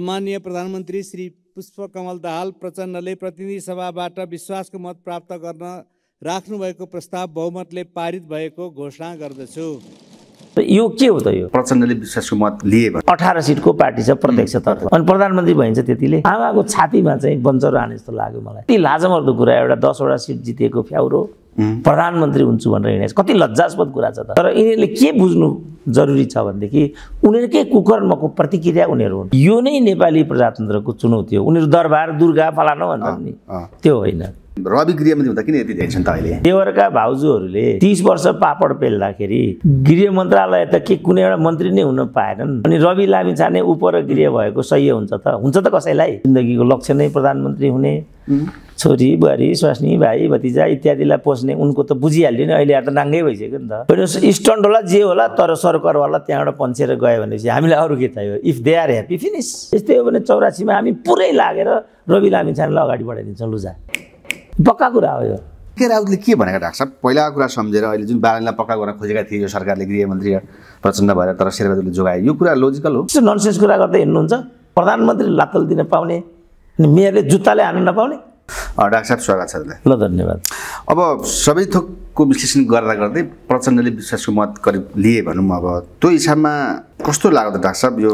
माननीय प्रधानमन्त्री श्री पुष्पकमल दाहाल प्रचण्डले प्रतिनिधि सभाबाट विश्वासको मत प्राप्त गर्न राख्नुभएको प्रस्ताव बहुमतले पारित भएको घोषणा गर्दछु यो के हो त यो प्रचण्डले विश्वासको मत लिए अठार सिटको पार्टी छ प्रत्यक्षतर्फ अनि प्रधानमन्त्री भइन्छ त्यतिले आमाको छातीमा चाहिँ बन्चरो आने जस्तो लाग्यो मलाई ती लाजमर्दो कुरा एउटा दसवटा सिट जितेको फ्याउरो प्रधानमन्त्री हुन्छु भनेर हिँडेको कति लज्जास्पद कुरा छ त तर यिनीहरूले के बुझ्नु जरुरी छ भनेदेखि उनीहरूकै कुकर्मको प्रतिक्रिया उनीहरू हुन् यो नै नेपाली प्रजातन्त्रको चुनौती हो उनीहरू दरबार दुर्गा फलानु भन्छन् नि त्यो होइन रवि गृहमन्त्री हुँदा किन यति टेन्सन तपाईँले देवरका भाउजूहरूले तिस वर्ष पापड पेल्दाखेरि गृह मन्त्रालय त के कुनै एउटा मन्त्री नै हुन पाएनन् अनि रवि लामी छाने उप गृह भएको सही हुन्छ त हुन्छ त कसैलाई जिन्दगीको लक्ष्य नै प्रधानमन्त्री हुने छोरी बुहारी स्वास्नी भाइ भतिजा इत्यादिलाई पोस्ने उनको त बुझिहाल्यो नि अहिले त नाङ्गै भइसक्यो नि त होइन स्टन्ट होला जे होला तर सरकारवाला त्यहाँबाट पन्सेर गयो भनेपछि हामीलाई अरू के चाहियो if they are happy finish यस्तै हो भने चौरासीमा हामी पुरै लागेर रवि लामिछानेलाई अगाडि बढाइदिन्छौँ लुजा पक्का कुरा हो यो के राउतले के भनेको डाक्टर साहब पहिलाको कुरा सम्झेर अहिले जुन बालनलाई पक्का गर्न खोजेका थिए यो सरकारले गृहमन्त्री प्रचण्ड भएर तर शेरबहादुरले जोगायो यो कुरा लोजिकल हो त्यस्तो ननसेन्स कुरा गर्दै हिँड्नुहुन्छ प्रधानमन्त्री लातल दिन पाउने अनि मेयरले जुत्ताले हान्न नपाउने डाक्टर साहब स्वागत छ ल धन्यवाद अब सबै थोकको विश्लेषण गर्दा गर्दै प्रचण्डले विश्वासको मत करिब लिए भनौँ अब त्यो हिसाबमा कस्तो लाग्यो डाक्टर साहब यो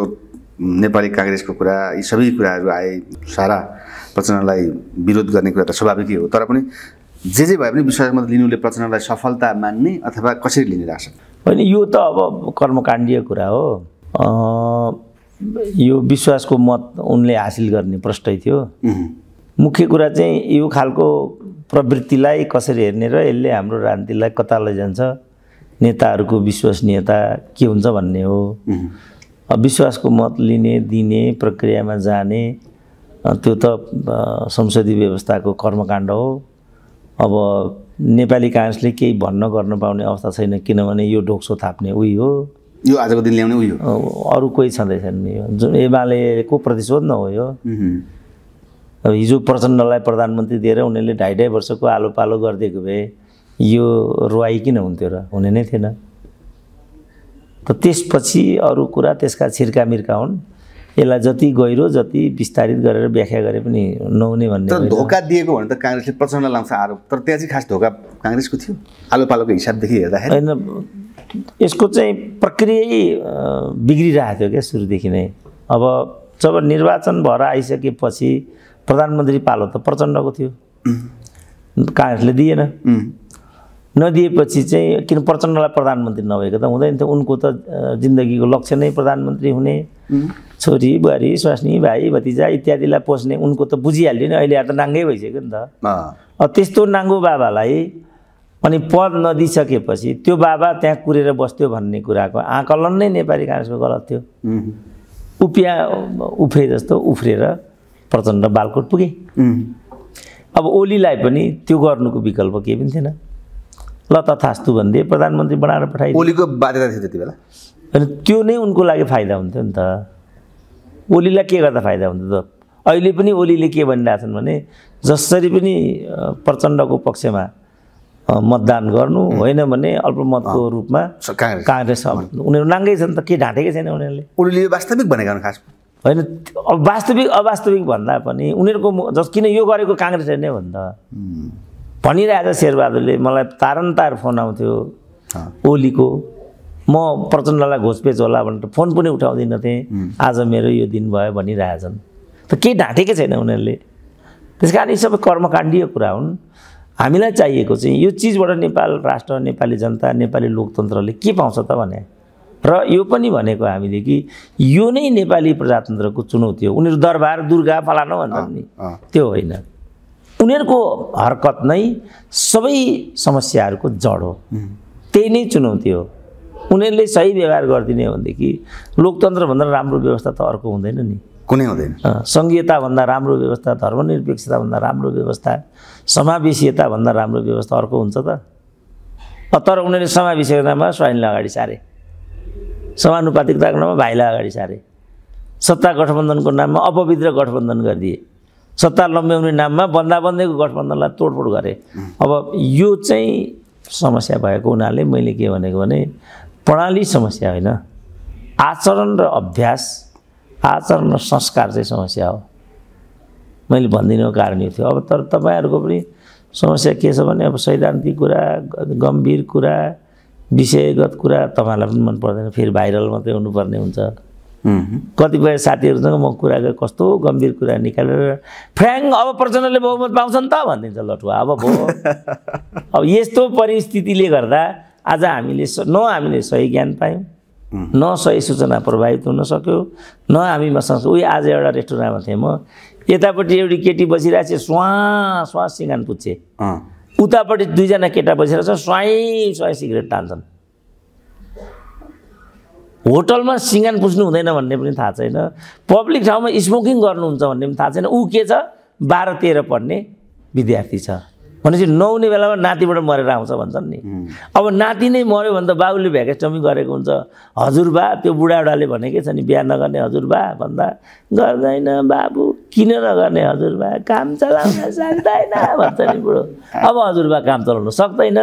नेपाली काङ्ग्रेसको कुरा यी सबै कुराहरू आए सारा प्रचण्डलाई विरोध गर्ने कुरा त स्वाभाविकै हो तर पनि जे जे भए पनि मत लिनुले प्रचण्डलाई सफलता मान्ने अथवा कसरी लिने राख्छ होइन यो त अब कर्मकाण्डीय कुरा हो यो विश्वासको मत उनले हासिल गर्ने प्रष्टै थियो मुख्य कुरा चाहिँ यो खालको प्रवृत्तिलाई कसरी हेर्ने र यसले हाम्रो राजनीतिलाई कता लैजान्छ नेताहरूको विश्वसनीयता के हुन्छ भन्ने हो विश्वासको मत लिने दिने प्रक्रियामा जाने त्यो त संसदीय व्यवस्थाको कर्मकाण्ड हो अब नेपाली काङ्ग्रेसले केही भन्न गर्न पाउने अवस्था छैन किनभने यो ढोक्सो थाप्ने उही हो यो आजको दिन ल्याउने उही हो अरू कोही छँदै छैन यो जुन एमालेको प्रतिशोध न हो यो अब हिजो प्रचण्डलाई प्रधानमन्त्री दिएर उनीहरूले ढाई ढाई वर्षको आलो पालो गरिदिएको भए यो रुवाई किन हुन्थ्यो र हुने नै थिएन त त्यसपछि अरू कुरा त्यसका मिर्का हुन् यसलाई जति गहिरो जति विस्तारित गरेर व्याख्या गरे पनि नहुने भन्ने धोका दिएको भने त काङ्ग्रेसले प्रचण्ड लाउँछ आरोप तर त्यहाँ चाहिँ खास धोका काङ्ग्रेसको थियो आलो पालोको हिसाबदेखि हेर्दाखेरि होइन यसको चाहिँ प्रक्रियै बिग्रिरहेको थियो क्या सुरुदेखि नै अब जब निर्वाचन भएर आइसकेपछि प्रधानमन्त्री पालो त प्रचण्डको थियो काङ्ग्रेसले दिएन नदिएपछि चाहिँ किन प्रचण्डलाई प्रधानमन्त्री नभएको त हुँदैन थियो उनको त जिन्दगीको लक्ष्य नै प्रधानमन्त्री हुने छोरी बुहारी स्वास्नी भाइ भतिजा इत्यादिलाई पोस्ने उनको त बुझिहाल्यो नि अहिले त नाङ्गै भइसक्यो नि त त्यस्तो नाङ्गो बाबालाई अनि पद नदिइसकेपछि त्यो बाबा त्यहाँ कुरेर बस्थ्यो भन्ने कुराको आकलन नै नेपाली काङ्ग्रेसको गलत थियो उपिया उफ्रे जस्तो उफ्रेर प्रचण्ड बालकोट पुगे अब ओलीलाई पनि त्यो गर्नुको विकल्प केही पनि थिएन ल तथास्तु भनिदिए प्रधानमन्त्री बनाएर पठाइदियो ओलीको बाध्यता थियो त्यति बेला अनि त्यो नै उनको लागि फाइदा हुन्थ्यो नि त ओलीलाई के गर्दा फाइदा हुन्थ्यो त अहिले पनि ओलीले के भनिरहेछन् भने जसरी पनि प्रचण्डको पक्षमा मतदान गर्नु होइन भने अल्पमतको रूपमा काङ्ग्रेस उनीहरू नाङ्गै छन् त के ढाँटेकै छैन उनीहरूले ओलीले वास्तविक भनेका खास होइन वास्तविक अवास्तविक भन्दा पनि उनीहरूको जस किन यो गरेको काङ्ग्रेसले नै भन्दा भनिरहेको शेरबहादुरले मलाई तारन तार फोन आउँथ्यो ओलीको म प्रचण्डलाई घोषपेच होला भनेर फोन पनि उठाउँदिनँ आज मेरो यो दिन भयो भनिरहेछन् त केही ढाँटेकै छैन उनीहरूले त्यस कारण यी सबै कर्मकाण्डीय कुरा हुन् हामीलाई चाहिएको चाहिँ यो चिजबाट नेपाल राष्ट्र नेपाली जनता नेपाली लोकतन्त्रले के पाउँछ त भने र यो पनि भनेको हामीले कि यो नै नेपाली प्रजातन्त्रको चुनौती हो उनीहरू दरबार दुर्गा फलानु भन्छन् नि त्यो होइन उनीहरूको हरकत नै सबै समस्याहरूको जड हो त्यही नै चुनौती हो उनीहरूले सही व्यवहार गरिदिने हो भनेदेखि लोकतन्त्रभन्दा राम्रो व्यवस्था त अर्को हुँदैन नि कुनै हुँदैन सङ्घीयताभन्दा राम्रो व्यवस्था धर्मनिरपेक्षताभन्दा राम्रो व्यवस्था समावेशीयताभन्दा राम्रो व्यवस्था अर्को हुन्छ त तर उनीहरूले समावेशीयतामा स्वाइनलाई अगाडि सारे समानुपातिकताको नाममा भाइलाई अगाडि सारे सत्ता गठबन्धनको नाममा अपवित्र गठबन्धन गरिदिए सत्ता लम्ब्याउने नाममा बन्दाबन्दीको गठबन्धनलाई तोडफोड गरे अब यो चाहिँ समस्या भएको हुनाले मैले के भनेको भने प्रणाली समस्या होइन आचरण र अभ्यास आचरण र संस्कार चाहिँ समस्या हो मैले भनिदिनुको कारण यो थियो अब तर तपाईँहरूको पनि समस्या के छ भने अब सैद्धान्तिक कुरा गम्भीर कुरा विषयगत कुरा तपाईँहरूलाई पनि मन पर्दैन फेरि भाइरल मात्रै हुनुपर्ने हुन्छ कतिपय साथीहरूसँग म कुरा गरेँ कस्तो गम्भीर कुरा निकालेर फ्र्याङ अब प्रचण्डले बहुमत पाउँछ नि त भनिदिन्छ लटुवा अब भयो अब यस्तो परिस्थितिले गर्दा आज हामीले न हामीले सही ज्ञान पायौँ न सही सूचना प्रभावित हुन सक्यो न हामीमा संस उही आज एउटा रेस्टुरेन्टमा थिएँ म यतापट्टि एउटी केटी बसिरहेको छ स्वाँ स्वाँ सिँगान पुच्छे उतापट्टि दुईजना केटा बसिरहेको छ स्वाइँ स्वाइँ सिगरेट तान्छन् होटलमा सिँगान पुस्नु हुँदैन भन्ने पनि थाहा छैन पब्लिक ठाउँमा स्मोकिङ गर्नुहुन्छ भन्ने पनि थाहा छैन ऊ के छ बाह्र तेह्र पढ्ने विद्यार्थी छ भनेपछि नहुने बेलामा नातिबाट मरेर आउँछ भन्छन् नि अब नाति नै मऱ्यो भने त बाबुले भ्याकेस्टमी गरेको हुन्छ हजुरबा त्यो बुढाबुढाले भनेकै छ नि बिहा नगर्ने हजुरबा भन्दा गर्दैन बाबु किन नगर्ने हजुरबा काम चलाउन सक्दैन भन्छ नि बुढो अब हजुरबा काम चलाउनु सक्दैन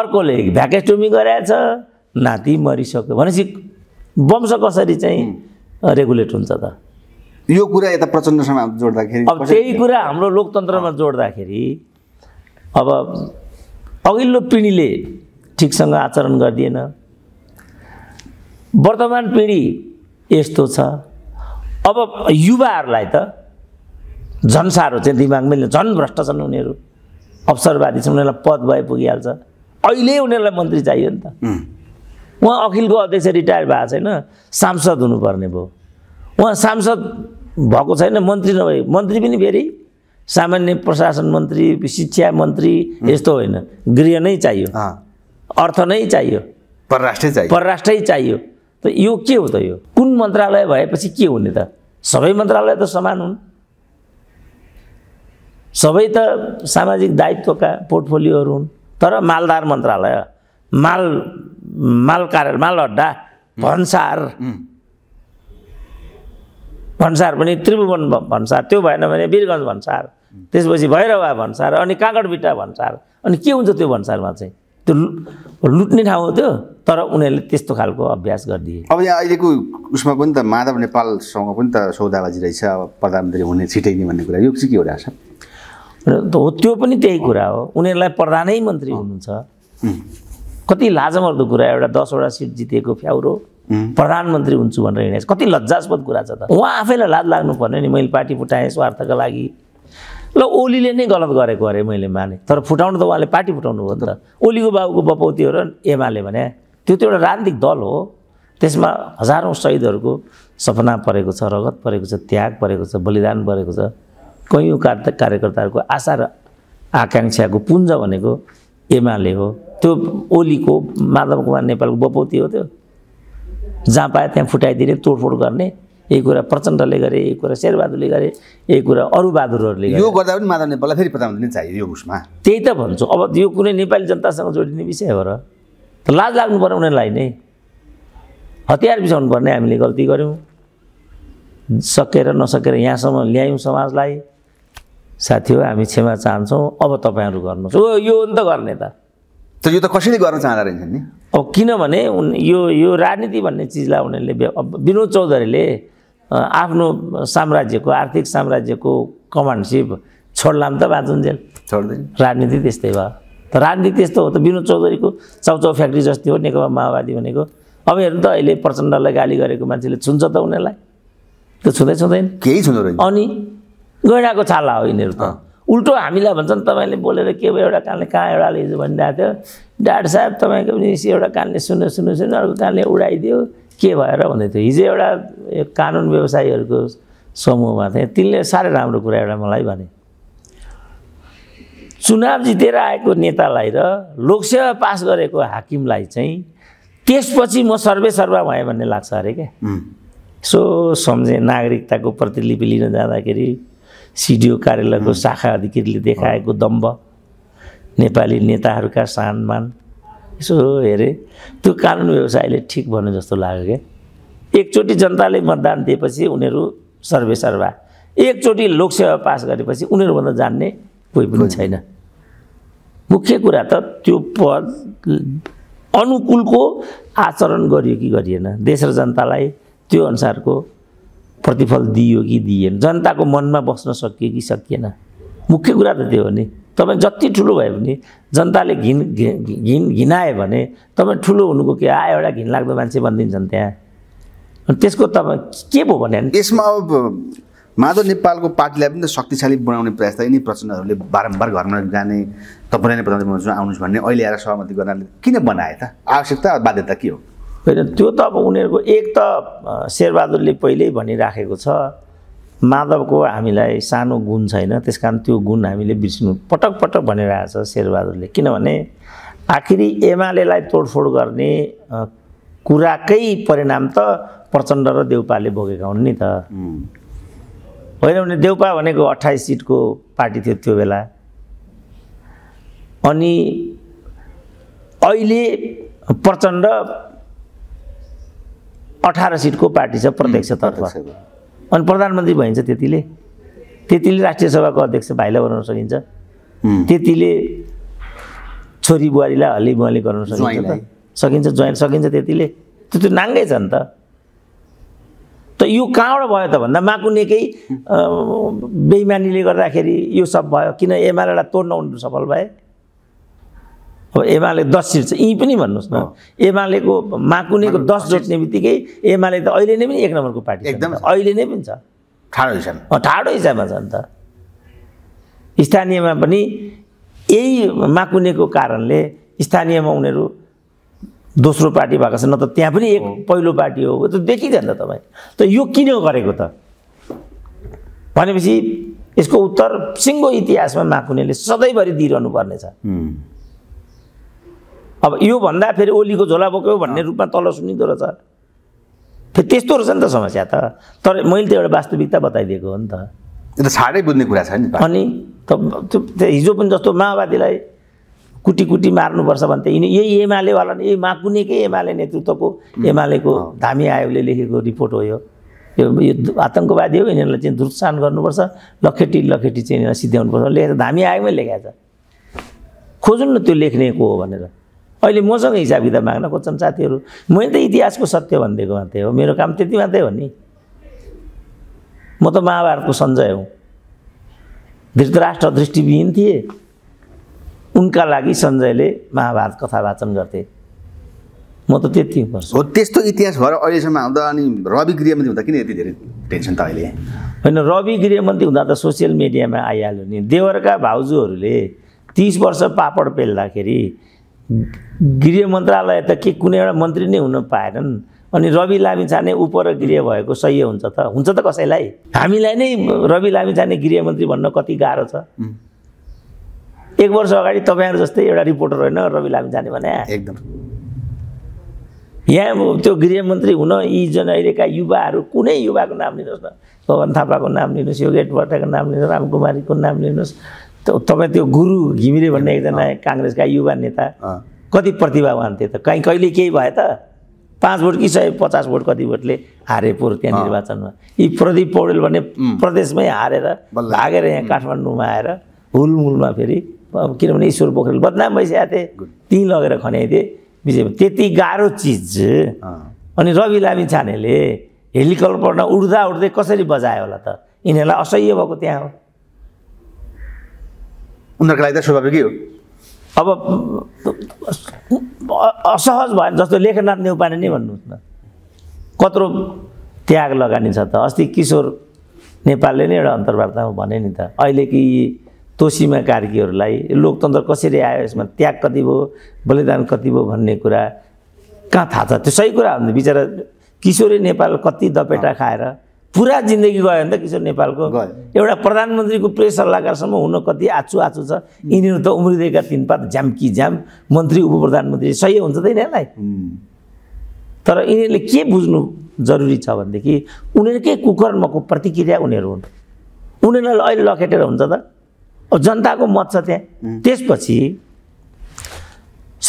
अर्कोले भ्याकेस्टमी गराएछ नाति मरिसक्यो भनेपछि वंश कसरी चाहिँ रेगुलेट हुन्छ त यो कुरा यता प्रचण्डसँग जोड्दाखेरि अब त्यही कुरा हाम्रो लोकतन्त्रमा जोड्दाखेरि अब अघिल्लो पिँढीले ठिकसँग आचरण गरिदिएन वर्तमान पिँढी यस्तो छ अब युवाहरूलाई त झन् साह्रो चाहिँ दिमागमै झन् भ्रष्ट छन् उनीहरू अवसरवादी छन् उनीहरूलाई पद भए पुगिहाल्छ अहिले उनीहरूलाई मन्त्री चाहियो नि त उहाँ अखिलको अध्यक्ष रिटायर भएको छैन सांसद हुनुपर्ने भयो उहाँ सांसद भएको छैन मन्त्री नभए मन्त्री पनि फेरि सामान्य प्रशासन मन्त्री शिक्षा मन्त्री यस्तो होइन गृह नै चाहियो अर्थ नै चाहियो परराष्ट्रै चाहियो परराष्ट्रै चाहियो त यो के हो त यो कुन मन्त्रालय भएपछि के हुने त सबै मन्त्रालय त समान हुन् सबै त सामाजिक दायित्वका पोर्टफोलियोहरू हुन् तर मालदार मन्त्रालय माल मालकार मालहड्डा भन्सार भन्सार पनि त्रिभुवन भन्सार त्यो भएन भने वीरगञ्ज भन्सार त्यसपछि भैरवा भन्सार अनि काँकडबिटा भन्सार अनि के हुन्छ त्यो भन्सारमा चाहिँ त्यो लुट्ने ठाउँ हो त्यो तर उनीहरूले त्यस्तो खालको अभ्यास गरिदिए अब यहाँ अहिलेको उसमा पनि त माधव नेपालसँग पनि त सौदाबाजी रहेछ अब प्रधानमन्त्री हुने नि भन्ने कुरा यो चाहिँ के हो रहेछ हो त्यो पनि त्यही कुरा हो उनीहरूलाई प्रधानै मन्त्री हुनुहुन्छ कति लाजमर्दो कुरा एउटा दसवटा सिट जितेको फ्याउरो प्रधानमन्त्री हुन्छु भनेर हिँडेको कति लज्जास्पद कुरा छ त उहाँ आफैलाई लाज लाग्नु पर्ने नि मैले पार्टी फुटाएँ स्वार्थका लागि ल ओलीले नै गलत गरेको अरे मैले माने तर फुटाउनु त उहाँले पार्टी फुटाउनु भयो नि त ओलीको बाबुको बपौतीहरू एमाले भने त्यो त एउटा राजनीतिक दल हो त्यसमा हजारौँ शहीदहरूको सपना परेको छ रगत परेको छ त्याग परेको छ बलिदान परेको छ कैयौँ कार्यकर्ताहरूको आशा र आकाङ्क्षाको पुञ्ज भनेको एमाले हो त्यो ओलीको माधव कुमार नेपालको बपौती हो त्यो जहाँ पायो त्यहाँ फुटाइदिने तोडफोड गर्ने यही कुरा प्रचण्डले गरे यही कुरा शेरबहादुरले गरे यही कुरा अरू बहादुरहरूले यो गर्दा पनि माधव नेपाललाई फेरि नै चाहियो यो उसमा त्यही त भन्छु अब यो कुनै नेपाली जनतासँग जोडिने विषय हो र लाज लाग्नु पर्ने उनीहरूलाई नै हतियार बिसाउनु पर्ने हामीले गल्ती गऱ्यौँ सकेर नसकेर यहाँसम्म ल्यायौँ समाजलाई साथी हो हामी क्षमा चाहन्छौँ अब तपाईँहरू गर्नुहोस् हो यो त गर्ने त त यो त कसैले गर्न चाहँदो रहेछन् नि अब किनभने उन यो यो राजनीति भन्ने चिजलाई उनीहरूले विनोद चौधरीले आफ्नो साम्राज्यको आर्थिक साम्राज्यको कमान्डसिप छोड्लाम त बाँचुन्जेल छोड्दैन राजनीति त्यस्तै भयो त राजनीति त्यस्तो हो त विनोद चौधरीको चाउचाउ फ्याक्ट्री जस्तै हो नेकपा माओवादी भनेको अब हेर्नु त अहिले प्रचण्डलाई गाली गरेको मान्छेले छुन्छ त उनीहरूलाई त्यो छुँदै छुँदैन केही छुँदो रहेछ अनि गैँडाको छाला हो यिनीहरू त उल्टो हामीलाई भन्छन् तपाईँले बोलेर के भयो एउटा कानले कहाँ एउटाले हिजो भनिरहेको थियो डाक्टर साहब तपाईँको पनि एउटा कानले सुन्नु सुन्नु सुन्नु अर्को कानले उडाइदियो के भएर भन्दै थियो हिजो एउटा कानुन व्यवसायीहरूको समूहमा थिएँ तिनले साह्रै राम्रो कुरा एउटा मलाई भने चुनाव जितेर आएको नेतालाई र लोकसेवा पास गरेको हाकिमलाई चाहिँ त्यसपछि म सर्वे सर्वा भएँ भन्ने लाग्छ अरे क्या सो सम्झेँ नागरिकताको प्रतिलिपि लिन जाँदाखेरि सिडिओ कार्यालयको शाखा अधिकारीले देखाएको दम्ब नेपाली नेताहरूका सानमान यसो हेरे त्यो कानुन व्यवसायले ठिक भन्यो जस्तो लाग्यो क्या एकचोटि जनताले मतदान दिएपछि उनीहरू सर्वेसर्वा एकचोटि लोकसेवा पास गरेपछि उनीहरूभन्दा जान्ने कोही पनि छैन मुख्य कुरा त त्यो पद अनुकूलको आचरण गरियो कि गरिएन देश र जनतालाई त्यो अनुसारको प्रतिफल दियो कि दिएन जनताको मनमा बस्न सकियो कि सकिएन मुख्य कुरा त त्यो हो नि तपाईँ जति ठुलो भयो भने जनताले घिन घिन घिनायो भने तपाईँ ठुलो हुनुको के आ एउटा घिनलाग्दो मान्छे भनिदिन्छन् त्यहाँ अनि त्यसको तपाईँ के भयो भने यसमा अब माधव नेपालको पार्टीलाई पनि त शक्तिशाली बनाउने प्रयास त यिनी प्रचण्डहरूले बारम्बार घरमा जाने तपाईँलाई नै प्रधानमन्त्री आउनुहोस् भन्ने अहिले आएर सहमति गर्नाले किन बनाए त आवश्यकता बाध्यता के हो होइन त्यो त अब उनीहरूको एक त शेरबहादुरले पहिल्यै भनिराखेको छ माधवको हामीलाई सानो गुण छैन त्यस कारण त्यो गुण हामीले बिर्सिनु पटक पटक भनिरहेको छ शेरबहादुरले किनभने आखिरी एमालेलाई तोडफोड गर्ने कुराकै परिणाम त प्रचण्ड र देउपाले भोगेका हुन् नि त होइन भने देउपा भनेको अठाइस सिटको पार्टी थियो त्यो बेला अनि अहिले प्रचण्ड अठार सिटको पार्टी छ प्रत्यक्षतर्फ अनि प्रधानमन्त्री भइन्छ त्यतिले त्यतिले राष्ट्रिय सभाको अध्यक्ष भाइलाई बनाउन सकिन्छ त्यतिले छोरी बुहारीलाई हल्ली बुहाली गराउन सकिन्छ सकिन्छ जोइन सकिन्छ त्यतिले त्यो त नाङ्गै छ नि त त यो कहाँबाट भयो त भन्दा माकुनेकै बेइमानीले गर्दाखेरि यो सब भयो किन एमालेलाई तोड्न उनीहरू सफल भए अब एमाले दस सिट छ यहीँ पनि भन्नुहोस् न एमालेको माकुनेको दस जोड्ने बित्तिकै एमाले त अहिले नै पनि एक नम्बरको पार्टी एकदम अहिले नै पनि छ ठाडो हिसाबमा ठाडो हिसाबमा छ नि त स्थानीयमा पनि यही माकुनेको कारणले स्थानीयमा उनीहरू दोस्रो पार्टी भएको छ न त त्यहाँ पनि एक पहिलो पार्टी हो त देखिँदैन तपाईँ त यो किन गरेको त भनेपछि यसको उत्तर सिङ्गो इतिहासमा माकुनेले सधैँभरि दिइरहनु पर्नेछ अब यो भन्दा फेरि ओलीको झोला बोक्यो भन्ने रूपमा तल सुनिँदो रहेछ फेरि त्यस्तो रहेछ नि त समस्या त तर मैले त एउटा वास्तविकता बताइदिएको हो नि त यो छाडै बुझ्ने कुरा छ नि अनि त हिजो पनि जस्तो माओवादीलाई कुटी कुटी मार्नुपर्छ भन्थे यिनी यही एमालेवाला यही माकुनेकै एमाले नेतृत्वको एमालेको धामी आयोगले लेखेको रिपोर्ट हो यो यो आतङ्कवादी हो यिनीहरूलाई चाहिँ दुर्सान गर्नुपर्छ लखेटी लखेटी चाहिँ यिनीहरूलाई सिध्याउनुपर्छ लेखेर धामी आयोगमै लेखाएको छ खोजौँ न त्यो लेख्ने को हो भनेर अहिले मसँग हिसाब किताब माग्न खोज्छन् साथीहरू मैले त इतिहासको सत्य भनिदिएको मात्रै हो मेरो काम त्यति मात्रै हो नि म त महाभारतको सञ्जय हुँ धृतराष्ट्र दृष्टिविहीन थिए उनका लागि सञ्जयले महाभारत कथा वाचन गर्थे म त त्यति पर्छ हो त्यस्तो इतिहास भएर अहिलेसम्म आउँदा अनि रवि गृहमन्त्री हुँदा किन यति धेरै टेन्सन त अहिले होइन रवि गृहमन्त्री हुँदा त सोसियल मिडियामा आइहाल्यो नि देवरका भाउजूहरूले तिस वर्ष पापड पेल्दाखेरि गृह मन्त्रालय त के कुनै एउटा मन्त्री नै हुन पाएनन् अनि रवि लामिछाने उप र गृह भएको सही हुन्छ त हुन्छ त कसैलाई हामीलाई नै रवि लामिछाने गृहमन्त्री भन्न कति गाह्रो छ एक वर्ष अगाडि तपाईँहरू जस्तै एउटा रिपोर्टर होइन रवि लामिछाने भने एकदम यहाँ त्यो गृहमन्त्री हुन यी जन अहिलेका युवाहरू कुनै युवाको नाम लिनुहोस् न पवन थापाको नाम लिनुहोस् योगेट भट्टको नाम लिनुहोस् रामकुमारीको नाम लिनुहोस् तपाईँ त्यो गुरु घिमिरे भन्ने एकजना काङ्ग्रेसका युवा नेता कति प्रतिभावान थिए त कहीँ कहिले केही भए त पाँच भोट कि सय पचास भोट कति भोटले हारे पुर त्यहाँ निर्वाचनमा यी प्रदीप पौडेल भन्ने प्रदेशमै हारेर भागेर यहाँ काठमाडौँमा आएर हुलमुलमा फेरि किनभने ईश्वर पोखरेल बदनाम भइसकेको थिए ती लगेर खन्याइदिए विजय त्यति गाह्रो चिज अनि रवि लामी छानेले हेलिकप्टरमा उड्दा उड्दै कसरी बजायो होला त यिनीहरूलाई असह्य भएको त्यहाँ हो उनीहरूको लागि त स्वाभाविकै हो अब असहज भयो जस्तो लेखनाथ नेउपाने नै भन्नुहोस् न कत्रो त्याग लगानी छ त अस्ति किशोर नेपालले नै एउटा अन्तर्वार्तामा भने नि त अहिले कि तोसीमा कार्कीहरूलाई लोकतन्त्र कसरी आयो यसमा त्याग कति भयो बलिदान कति भयो भन्ने कुरा कहाँ थाहा छ त्यो सही कुरा हो नि बिचरा किशोरी नेपाल कति दपेटा खाएर पुरा जिन्दगी गयो भने त किशोर नेपालको एउटा प्रधानमन्त्रीको प्रेस सल्लाहकारसम्म हुन कति आचु आचु छ यिनीहरू त उम्रिदिएका तिन पात झ्याम्की झ्याम मन्त्री उप प्रधानमन्त्री सही हुन्छ त यिनीहरूलाई तर यिनीहरूले के बुझ्नु जरुरी छ भनेदेखि उनीहरूकै कुकर्मको प्रतिक्रिया उनीहरू हुन् उनीहरूलाई अहिले लखेटेर हुन्छ त अब जनताको मत छ त्यहाँ त्यसपछि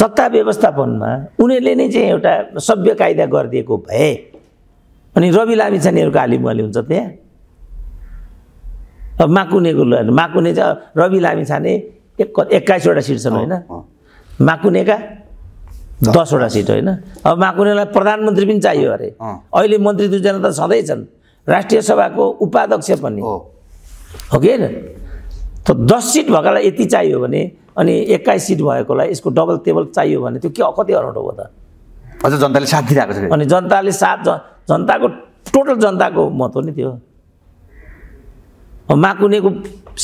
सत्ता व्यवस्थापनमा उनीहरूले नै चाहिँ एउटा सभ्य कायदा गरिदिएको भए अनि रवि लामिछानेहरूको आलिमवाली हुन्छ त्यहाँ अब माकुनेको ल माकुने चाहिँ रवि लामिछाने एक एक्काइसवटा सिट छन् होइन माकुनेका दसवटा सिट होइन अब माकुनेलाई प्रधानमन्त्री पनि चाहियो अरे अहिले मन्त्री दुईजना त छँदैछन् छन् राष्ट्रिय सभाको उपाध्यक्ष पनि हो कि होइन त दस सिट भएकोलाई यति चाहियो भने अनि एक्काइस सिट भएकोलाई यसको डबल टेबल चाहियो भने त्यो के कति अनौठो हो त अझ जनताले साथ दिइरहेको छ अनि जनताले साथ जनताको टोटल जनताको मत महत्त्व नै थियो माकुनेको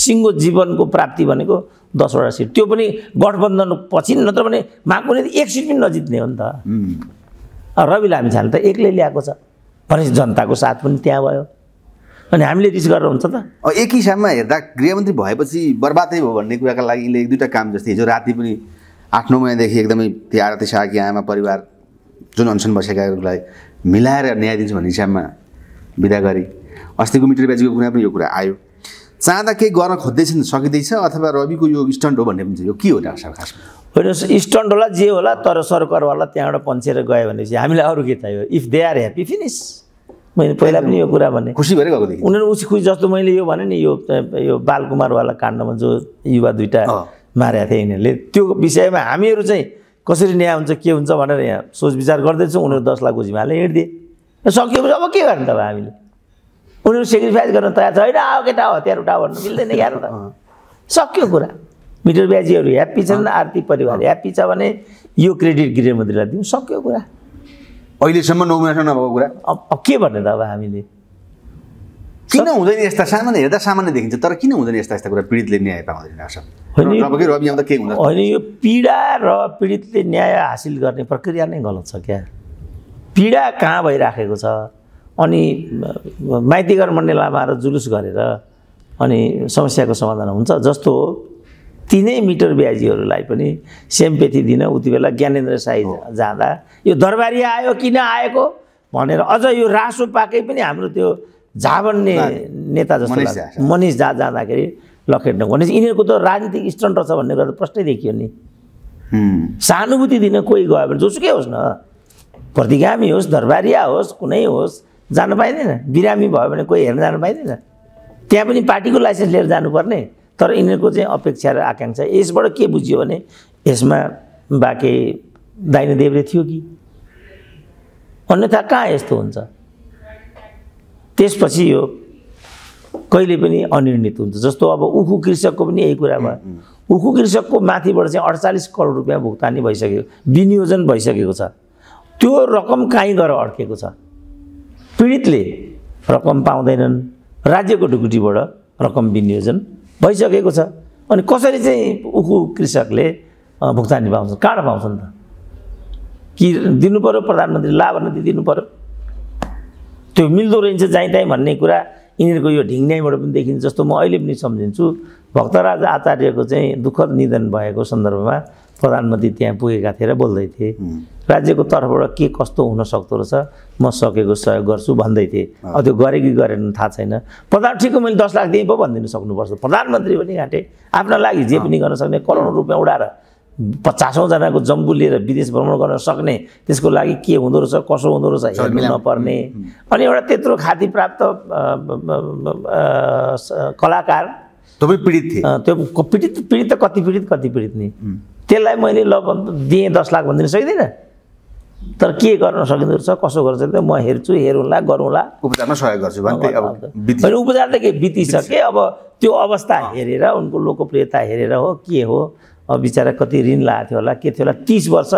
सिङ्गो जीवनको प्राप्ति भनेको दसवटा सिट त्यो पनि गठबन्धन पछि नत्र भने माकुने त एक सिट पनि नजित्ने हो नि त रवि लामिछाने त एक्लै ल्याएको छ भनेपछि जनताको साथ पनि त्यहाँ भयो अनि हामीले रिस गरेर हुन्छ त एक हिसाबमा हेर्दा गृहमन्त्री भएपछि बर्बादै भयो भन्ने कुराका लागि एक दुईवटा काम जस्तै हिजो राति पनि आठ नौ महिनादेखि एकदमै त्यो आरती शाहकी आमा परिवार जुन अनसन बसेकाहरूलाई मिलाएर न्याय दिन्छु भन्ने हिसाबमा विदा गरेँ अस्तिको मिटर ब्याजीको कुरा पनि यो कुरा आयो चाँदा केही गर्न खोज्दैछन् सकिँदैछ अथवा रविको यो स्टन्ट हो भन्ने पनि यो के हो डाक्टर खासमा होइन स्टन्ट होला जे होला तर सरकारवाला त्यहाँबाट पन्चेर गयो भनेपछि हामीलाई अरू के चाहियो if they are happy finish मैले पहिला पनि यो कुरा भने खुसी भएर गएको उनीहरू उसी खुसी जस्तो मैले यो भने नि यो यो बालकुमारवाला काण्डमा जो युवा दुइटा मारेको थिएँ यिनीहरूले त्यो विषयमा हामीहरू चाहिँ कसरी न्याय हुन्छ के हुन्छ भनेर यहाँ सोच विचार गर्दैछौँ उनीहरू दस लाख घुसीमाले हिँडिदिए सकियो अब के गर्ने त हामीले उनीहरू सेक्रिफाइस गर्न तयार छ होइन अब केटा हतियार उठा भन्नु मिल्दैन यहाँ त सक्यो कुरा मिटर ब्याजीहरू ह्याप्पी छन् आर्थिक परिवार ह्याप्पी छ भने यो क्रेडिट गृहमन्त्रीलाई दिउँ सक्यो कुरा अहिलेसम्म नौ महिनासम्म नभएको कुरा अब के भन्ने त अब हामीले किन हुँदैन यस्ता सामान्य हेर्दा सामान्य देखिन्छ तर किन हुँदैन यस्ता यस्ता कुरा पीडितले न्याय पाउँदैन होइन यो पीडा र पीडितले न्याय हासिल गर्ने प्रक्रिया नै गलत छ क्या पीडा कहाँ भइराखेको छ अनि माइतीघर मण्डेलामा आएर जुलुस गरेर अनि समस्याको समाधान हुन्छ जस्तो तिनै मिटर ब्याजीहरूलाई पनि सेम्पेथी दिन उति बेला ज्ञानेन्द्र साई जाँदा यो दरबारी आयो किन आएको भनेर अझ यो रासो पाकै पनि हाम्रो त्यो भन्ने नेता जस्तो लाग्छ मनिष झा जाँदाखेरि लखेट भनेपछि यिनीहरूको त राजनीतिक स्टन्ट रहेछ भन्ने कुरा त प्रश्नै देखियो नि सहानुभूति दिन कोही गयो भने जोसुकै होस् न प्रतिगामी होस् दरबारिया होस् कुनै होस् जानु पाइँदैन बिरामी भयो भने कोही हेर्न जानु पाइँदैन त्यहाँ पनि पार्टीको लाइसेन्स लिएर जानुपर्ने तर यिनीहरूको चाहिँ अपेक्षा र आकाङ्क्षा यसबाट के बुझियो भने यसमा बाँके दाइने देव्रे थियो कि अन्यथा कहाँ यस्तो हुन्छ त्यसपछि यो कहिले पनि अनिर्णित हुन्छ जस्तो अब उखु कृषकको पनि यही कुरामा उखु कृषकको माथिबाट चाहिँ अडचालिस करोड रुपियाँ भुक्तानी भइसकेको विनियोजन भइसकेको छ त्यो रकम काहीँ गएर अड्केको छ पीडितले रकम पाउँदैनन् राज्यको ढुकुटीबाट रकम विनियोजन भइसकेको छ अनि कसरी चाहिँ उखु कृषकले भुक्तानी पाउँछन् कहाँबाट पाउँछन् त कि दिनु पऱ्यो प्रधानमन्त्री लाभ नदी दिनु पऱ्यो त्यो मिल्दो रहेछ चाहिँ त्यहीँ भन्ने कुरा यिनीहरूको यो ढिङ्गाइबाट पनि देखिन्छ जस्तो म अहिले पनि सम्झिन्छु भक्तराज आचार्यको चाहिँ दुःखद निधन भएको सन्दर्भमा प्रधानमन्त्री त्यहाँ पुगेका थिए र बोल्दै थिए राज्यको तर्फबाट के कस्तो हुन सक्दो रहेछ म सकेको सहयोग गर्छु भन्दै थिएँ अब त्यो गरेँ कि गरेन थाहा छैन प्रधान ठिकको मैले दस लाख दिएँ पो भनिदिनु सक्नुपर्छ प्रधानमन्त्री पनि घाँटे आफ्ना लागि जे पनि गर्न सक्ने करोडौँ रुपियाँ उडाएर पचासौँजनाको जम्बु लिएर विदेश भ्रमण गर्न सक्ने त्यसको लागि के हुँदो रहेछ कसो हुँदो रहेछ हेर्नु नपर्ने अनि एउटा त्यत्रो खाति प्राप्त कलाकार तपाईँ पीडित थिए त्यो पीडित पीडित त कति पीडित कति पीडित नि त्यसलाई मैले ल दिएँ दस लाख भनिदिनु सक्दिनँ तर के गर्न सकिँदो रहेछ कसो गर्छ त म हेर्छु हेरौँला गरौँला उपचारमा सहयोग गर्छु भने उपचार त के बितिसके अब त्यो अवस्था हेरेर उनको लोकप्रियता हेरेर हो के हो अब बिचरा कति ऋण लगाएको थियो होला के थियो होला तिस वर्ष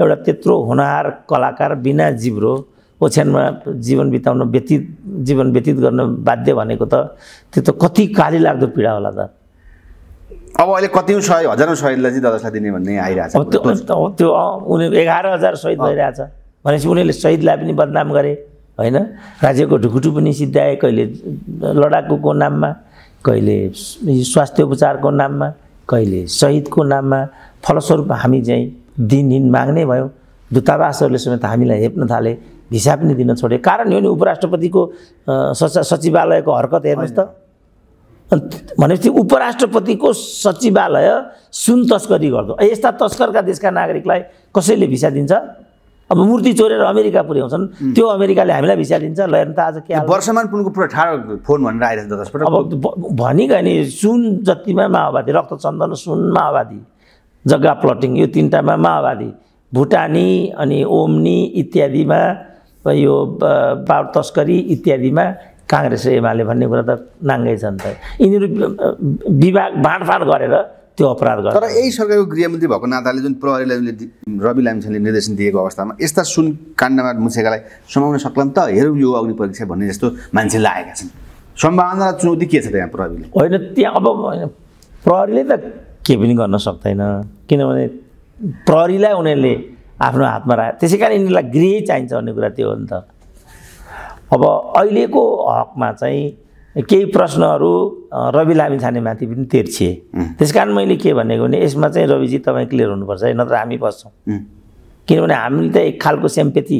एउटा त्यत्रो हुनहार कलाकार बिना जिब्रो ओछ्यानमा जीवन बिताउन व्यतीत जीवन व्यतीत गर्न बाध्य भनेको त त्यो त कति काली लाग्दो पीडा होला त अब अहिले कति सय हजारौँ शहीदलाई चाहिँ ददसा दिने भन्ने आइरहेछ अब त्यो त्यो उनीहरू एघार हजार शहीद भइरहेछ भनेपछि उनीहरूले शहीदलाई पनि बदनाम गरे होइन राज्यको ढुकुटु पनि सिद्ध्याए कहिले लडाकुको नाममा कहिले स्वास्थ्य उपचारको नाममा कहिले सहिदको नाममा फलस्वरूप हामी चाहिँ दिनहीन माग्ने भयौँ दूतावासहरूले समेत हामीलाई हेप्न थाले भिसा पनि दिन छोडे कारण यो नि उपराष्ट्रपतिको सच सचिवालयको हरकत हेर्नुहोस् त भनेपछि उपराष्ट्रपतिको सचिवालय सुन तस्करी गर्दो यस्ता तस्करका देशका नागरिकलाई कसैले भिसा दिन्छ अब मूर्ति चोरेर अमेरिका पुर्याउँछन् त्यो अमेरिकाले हामीलाई भिसा दिन्छ ल हेर्नु त आज के वर्षमान पुनको पुरा ठाडो फोन भनेर आइरहेको छ अब भनिक नि सुन जतिमा माओवादी रक्तचन्दन सुन माओवादी जग्गा प्लटिङ यो तिनवटामा माओवादी भुटानी अनि ओम्नी इत्यादिमा यो पावर तस्करी इत्यादिमा काङ्ग्रेस एमाले भन्ने कुरा त नाङ्गै छन् त यिनीहरू विभाग बाँडफाँड गरेर त्यो अपराध गर्छ तर यही सरकारको गृहमन्त्री भएको नाताले जुन प्रहरीलाई रवि लामिछानेले निर्देशन दिएको अवस्थामा यस्ता सुन काण्डमा मुछेकालाई समाउन सक्लान् त हेरौँ यो अग्नि परीक्षा भन्ने जस्तो मान्छे लागेका छन् सम्भावना र चुनौती के छ त्यहाँ प्रहरीले होइन त्यहाँ अब प्रहरीले त के पनि गर्न सक्दैन किनभने प्रहरीलाई उनीहरूले आफ्नो हातमा राख त्यसै कारण यिनीहरूलाई गृह चाहिन्छ भन्ने कुरा त्यो हो नि त अब अहिलेको हकमा चाहिँ केही प्रश्नहरू रवि लामी माथि पनि तेर्छिए त्यस कारण मैले के भनेको भने यसमा चाहिँ रविजी तपाईँ क्लियर हुनुपर्छ है नत्र हामी बस्छौँ किनभने हामीले त एक खालको सेम्पेथी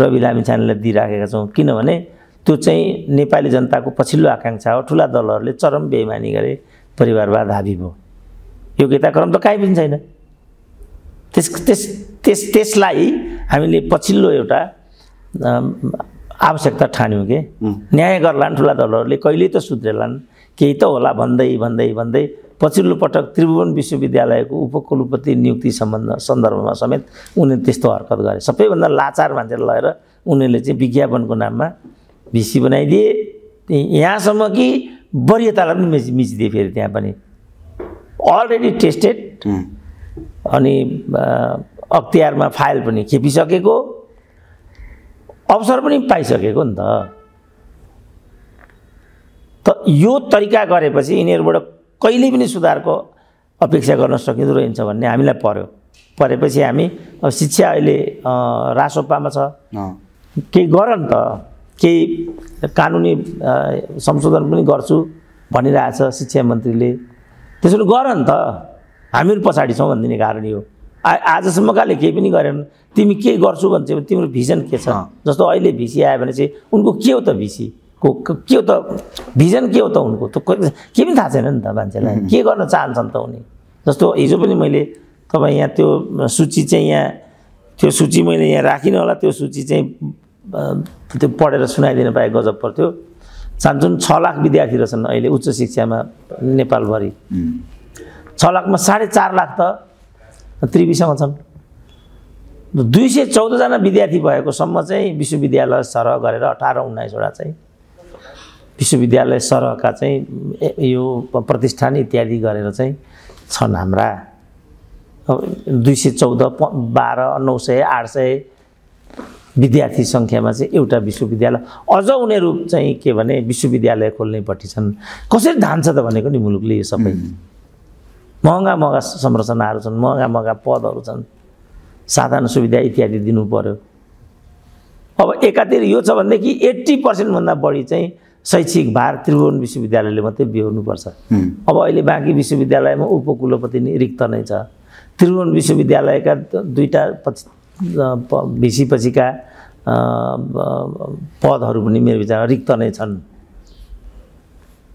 रवि लामी छानेलाई दिइराखेका छौँ किनभने त्यो चाहिँ नेपाली जनताको पछिल्लो आकाङ्क्षा हो ठुला दलहरूले चरम बेमानी गरे परिवारवाद हाबी भयो योग्यताक्रम त काहीँ पनि छैन त्यस त्यस त्यस त्यसलाई हामीले पछिल्लो एउटा आवश्यकता ठान्यौँ कि न्याय गर्लान् ठुला दलहरूले कहिल्यै त सुध्रेलान् केही त होला भन्दै भन्दै भन्दै पछिल्लो पटक त्रिभुवन विश्वविद्यालयको उपकुलपति नियुक्ति सम्बन्ध सन्दर्भमा समेत उनीहरूले त्यस्तो हरकत गरे सबैभन्दा लाचार मान्छे लगेर उनीहरूले चाहिँ विज्ञापनको नाममा भिसी बनाइदिए यहाँसम्म कि वरियतालाई पनि मिच मिचिदिए फेरि त्यहाँ पनि अलरेडी टेस्टेड अनि अख्तियारमा फाइल पनि खेपिसकेको अवसर पनि पाइसकेको नि त त यो तरिका गरेपछि यिनीहरूबाट कहिले पनि सुधारको अपेक्षा गर्न सकिँदो रहेछ भन्ने हामीलाई पर्यो परेपछि हामी अब शिक्षा अहिले रासोपामा छ केही गर नि त केही कानुनी संशोधन पनि गर्छु भनिरहेछ शिक्षा मन्त्रीले त्यसो गर नि त हामीहरू पछाडि छौँ भनिदिने कारण यो आजसम्मका केही पनि गरेन तिमी के गर्छु भन्छ तिम्रो भिजन के छ जस्तो अहिले भिसी आयो भने चाहिँ उनको के हो त भिसी को के हो त भिजन के हो त उनको त केही पनि थाहा छैन नि त मान्छेलाई के गर्न चाहन्छन् त उनी जस्तो हिजो पनि मैले तपाईँ यहाँ त्यो सूची चाहिँ यहाँ त्यो सूची मैले यहाँ राखिनँ होला त्यो सूची चाहिँ त्यो पढेर सुनाइदिनु पाएँ गजब पर्थ्यो सानसुन छ लाख विद्यार्थी रहेछन् अहिले उच्च शिक्षामा नेपालभरि छ लाखमा साढे चार लाख त त्रिविसमा छन् दुई सय चौधजना विद्यार्थी भएकोसम्म चाहिँ विश्वविद्यालय सरह गरेर अठार उन्नाइसवटा चाहिँ विश्वविद्यालय सरहका चाहिँ यो प्रतिष्ठान इत्यादि गरेर चाहिँ छन् हाम्रा दुई सय चौध प बाह्र नौ सय आठ सय विद्यार्थी सङ्ख्यामा चाहिँ एउटा विश्वविद्यालय अझ उनीहरू चाहिँ के भने विश्वविद्यालय खोल्नेपट्टि छन् कसरी धान्छ त भनेको नि मुलुकले यो सबै महँगा महँगा संरचनाहरू छन् महँगा महँगा पदहरू छन् साधन सुविधा इत्यादि दिनु पऱ्यो अब एकातिर यो छ भनेदेखि एट्टी पर्सेन्टभन्दा बढी चाहिँ शैक्षिक भार त्रिभुवन विश्वविद्यालयले मात्रै बिहोर्नुपर्छ अब अहिले बाँकी विश्वविद्यालयमा उपकुलपति नै रिक्त नै छ त्रिभुवन विश्वविद्यालयका दुईवटा पछि भिसी पछिका पदहरू पनि मेरो विचारमा रिक्त नै छन्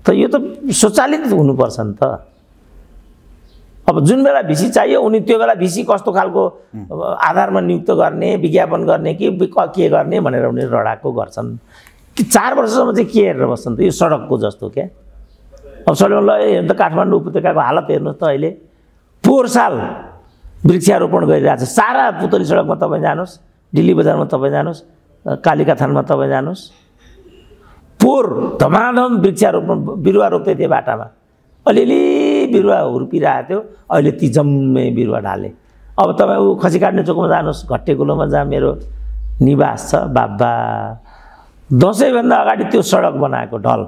त यो त स्वचालित हुनुपर्छ नि त अब जुन बेला भिसी चाहियो उनी त्यो बेला भिसी कस्तो खालको आधारमा नियुक्त गर्ने विज्ञापन गर्ने कि के गर्ने भनेर उनीहरू रडाएको गर्छन् कि चार वर्षसम्म चाहिँ के हेरेर बस्छन् त यो सडकको जस्तो क्या अब सडकमा ल हेर्नु त काठमाडौँ उपत्यकाको हालत हेर्नुहोस् त अहिले पोहोर साल वृक्षारोपण गरिरहेको छ सारा पुतली सडकमा तपाईँ जानुहोस् दिल्ली बजारमा तपाईँ जानुहोस् कालिका थानमा तपाईँ जानुहोस् पोहोर धमाधम वृक्षारोपण बिरुवा रोप्दै थिए बाटामा अलिअलि बिरुवा हुर्किरहेको थियो अहिले ती जम्मै बिरुवा ढाले अब तपाईँ ऊ खसी काट्ने चोकमा जानुहोस् घट्टे कुलोमा जहाँ मेरो निवास छ बाबा दसैँभन्दा अगाडि त्यो सडक बनाएको ढल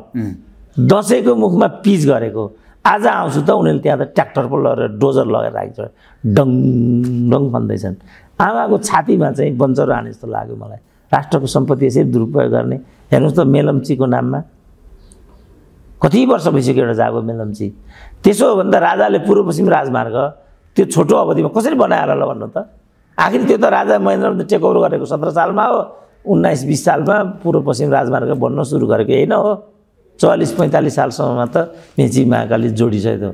दसैँको मुखमा पिच गरेको आज आउँछु त उनीहरूले त्यहाँ त ट्र्याक्टर पो लगेर डोजर लगेर राखेको छ डङ डङ भन्दैछन् आमाको छातीमा चाहिँ बन्चरो आने जस्तो लाग्यो मलाई राष्ट्रको सम्पत्ति यसरी दुरुपयोग गर्ने हेर्नुहोस् त मेलम्चीको नाममा कति वर्ष भइसक्यो एउटा जागो मेलम्ची त्यसो हो भने त राजाले पूर्व पश्चिम राजमार्ग त्यो छोटो अवधिमा कसरी बनाएर होला भन्नु त आखिर त्यो त राजा महेन्द्रले टेकओभर गरेको सत्र सालमा हो उन्नाइस बिस सालमा पूर्व पश्चिम राजमार्ग बन्न सुरु गरेको होइन हो चौवालिस पैँतालिस सालसम्ममा त मेची महाकाली जोडिसकेको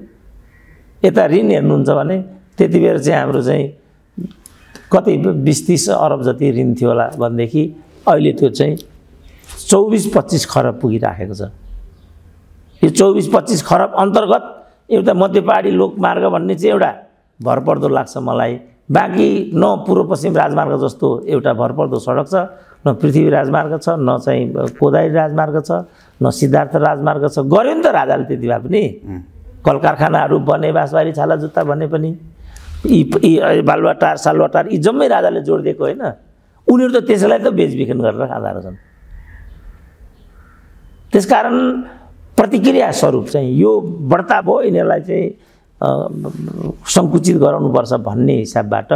यता ऋण हेर्नुहुन्छ भने त्यति बेर चाहिँ हाम्रो चाहिँ कति बिस तिस अरब जति ऋण थियो होला भनेदेखि अहिले त्यो चाहिँ चौबिस पच्चिस खरब पुगिराखेको छ यो चौबिस पच्चिस खरब अन्तर्गत एउटा मध्यपाडी लोकमार्ग भन्ने चाहिँ एउटा भरपर्दो लाग्छ मलाई बाँकी न पूर्व पश्चिम राजमार्ग जस्तो एउटा भरपर्दो सडक छ न पृथ्वी राजमार्ग छ न चाहिँ कोदारी राजमार्ग छ न सिद्धार्थ राजमार्ग छ गऱ्यो नि त राजाले त्यति भए पनि कल कारखानाहरू बने बाँसबारी छाला जुत्ता भने पनि यी यी बालुवाटार सालुवाटार यी जम्मै राजाले जोडिदिएको होइन उनीहरू त त्यसैलाई त बेचबिखन गरेर खाँदा रहेछन् त्यसकारण प्रतिक्रिया स्वरूप चाहिँ यो बढ्ता भयो यिनीहरूलाई चाहिँ सङ्कुचित गराउनुपर्छ भन्ने हिसाबबाट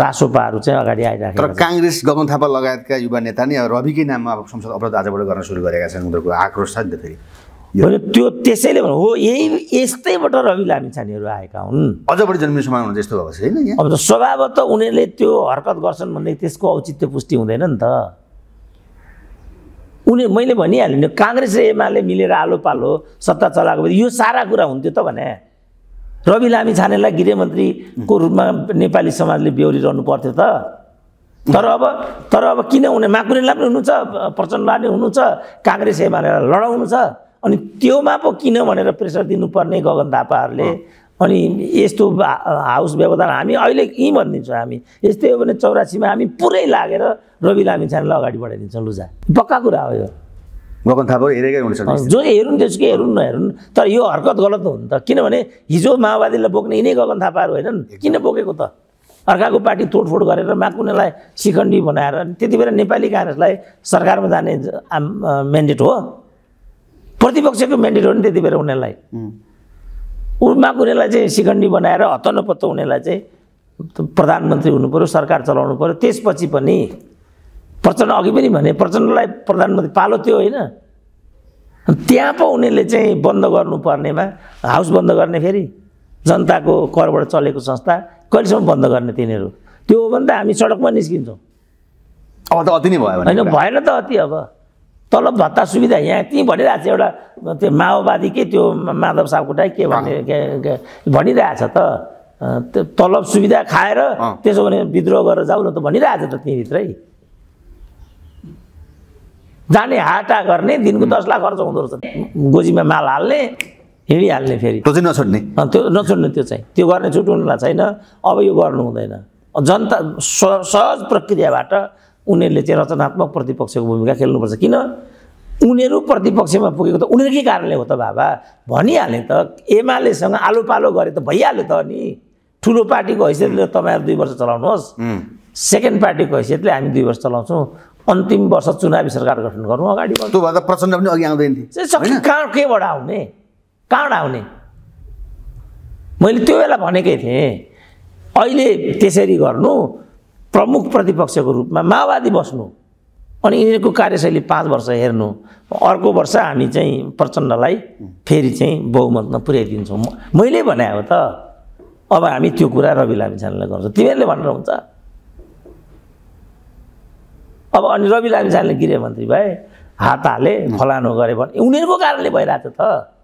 रासोपाहरू चाहिँ अगाडि आइरहेको तर काङ्ग्रेस गगन थापा लगायतका युवा नेता नै रविकै नाममा अब संसद अवरोध आजबाट गर्न सुरु गरेका छन् उनीहरूको आक्रोश छ नि त फेरि त्यो त्यसैले भन्नु हो यही यस्तैबाट रवि लामिछानेहरू आएका हुन् अझ बढी जन्मिने सम्भावना यस्तो भएको छैन अब त उनीहरूले त्यो हरकत गर्छन् भन्ने त्यसको औचित्य पुष्टि हुँदैन नि त उनी मैले भनिहालेँ नि काङ्ग्रेस र एमाले मिलेर आलो पालो सत्ता चलाएको भए यो सारा कुरा हुन्थ्यो त भने रवि लामी छानेलाई गृहमन्त्रीको रूपमा नेपाली समाजले बेहोरिरहनु पर्थ्यो त तर अब तर अब किन हुने माकुरेलाई पनि हुनुहुन्छ प्रचण्डलाई पनि हुनुहुन्छ काङ्ग्रेस एमालेलाई लडाउनु छ अनि त्योमा पो किन भनेर प्रेसर दिनुपर्ने गगन थापाहरूले अनि यस्तो हाउस व्यवधान हामी अहिले यहीँ भनिदिन्छौँ हामी यस्तै हो भने चौरासीमा हामी पुरै लागेर रवि लामिछानेलाई अगाडि बढाइदिन्छौँ लुजा पक्का कुरा हो यो गगन थापा हेरेकै हुन्छ जो हेरुन् त्यसको हेरुन् नहेरुन् तर यो हरकत गलत हो नि त किनभने हिजो माओवादीलाई बोक्ने यिनै गगन थापाहरू होइनन् किन बोकेको त अर्काको पार्टी तोडफोड गरेर माकुनेलाई शिखण्डी बनाएर त्यति बेला नेपाली काङ्ग्रेसलाई सरकारमा जाने म्यान्डेट हो प्रतिपक्षको म्यान्डेट हो नि त्यति बेला उनीहरूलाई उमा उनीहरूलाई चाहिँ सिकन्डी बनाएर हतनपत्त हुनेलाई चाहिँ प्रधानमन्त्री हुनु हुनुपऱ्यो सरकार चलाउनु पऱ्यो त्यसपछि पनि प्रचण्ड अघि पनि भने प्रचण्डलाई प्रधानमन्त्री पालो त्यो होइन त्यहाँ पो उनीहरूले चाहिँ बन्द गर्नुपर्नेमा हाउस बन्द गर्ने फेरि जनताको करबाट चलेको संस्था कहिलेसम्म बन्द गर्ने तिनीहरू त्यो हो भने त हामी सडकमा निस्किन्छौँ अब त अति नै भयो होइन भएन त अति अब तलब भत्ता सुविधा यहाँ त्यहीँ भनिरहेको छ एउटा त्यो माओवादी के त्यो माधव सापकोटा के भन्ने भनिरहेछ त तलब सुविधा खाएर त्यसो भने विद्रोह गरेर जाऊ न त भनिरहेछ त त्यहीँभित्रै जाने हाटा गर्ने दिनको दस लाख खर्च हुँदो रहेछ गोजीमा माल हाल्ने हिँडिहाल्ने फेरि त्यो चाहिँ नछोड्ने त्यो नछोड्ने त्यो चाहिँ त्यो गर्ने छुट छैन अब यो गर्नु हुँदैन जनता सहज प्रक्रियाबाट उनीहरूले चाहिँ रचनात्मक प्रतिपक्षको भूमिका खेल्नुपर्छ किन उनीहरू प्रतिपक्षमा पुगेको त उनीहरूकै कारणले हो त बाबा भनिहालेँ त एमालेसँग आलो पालो गरे त भइहाल्यो त नि ठुलो पार्टीको हैसियतले तपाईँहरू दुई वर्ष चलाउनुहोस् सेकेन्ड पार्टीको हैसियतले हामी दुई वर्ष चलाउँछौँ अन्तिम वर्ष चुनावी सरकार गठन गरौँ अगाडि प्रचण्ड पनि अघि आउँदैन कहाँ केबाट आउने कहाँबाट आउने मैले त्यो बेला भनेकै थिएँ अहिले त्यसरी गर्नु प्रमुख प्रतिपक्षको रूपमा माओवादी बस्नु अनि यिनीहरूको कार्यशैली पाँच वर्ष हेर्नु अर्को वर्ष हामी चाहिँ प्रचण्डलाई फेरि चाहिँ बहुमतमा पुर्याइदिन्छौँ मैले भने हो त अब हामी त्यो कुरा रवि लामिछानेलाई गर्छौँ तिमीहरूले भनेर हुन्छ अब अनि रवि लामिछानेले गृहमन्त्री भए हात हाले फलानु गरे भने उनीहरूको कारणले भइरहेको थियो त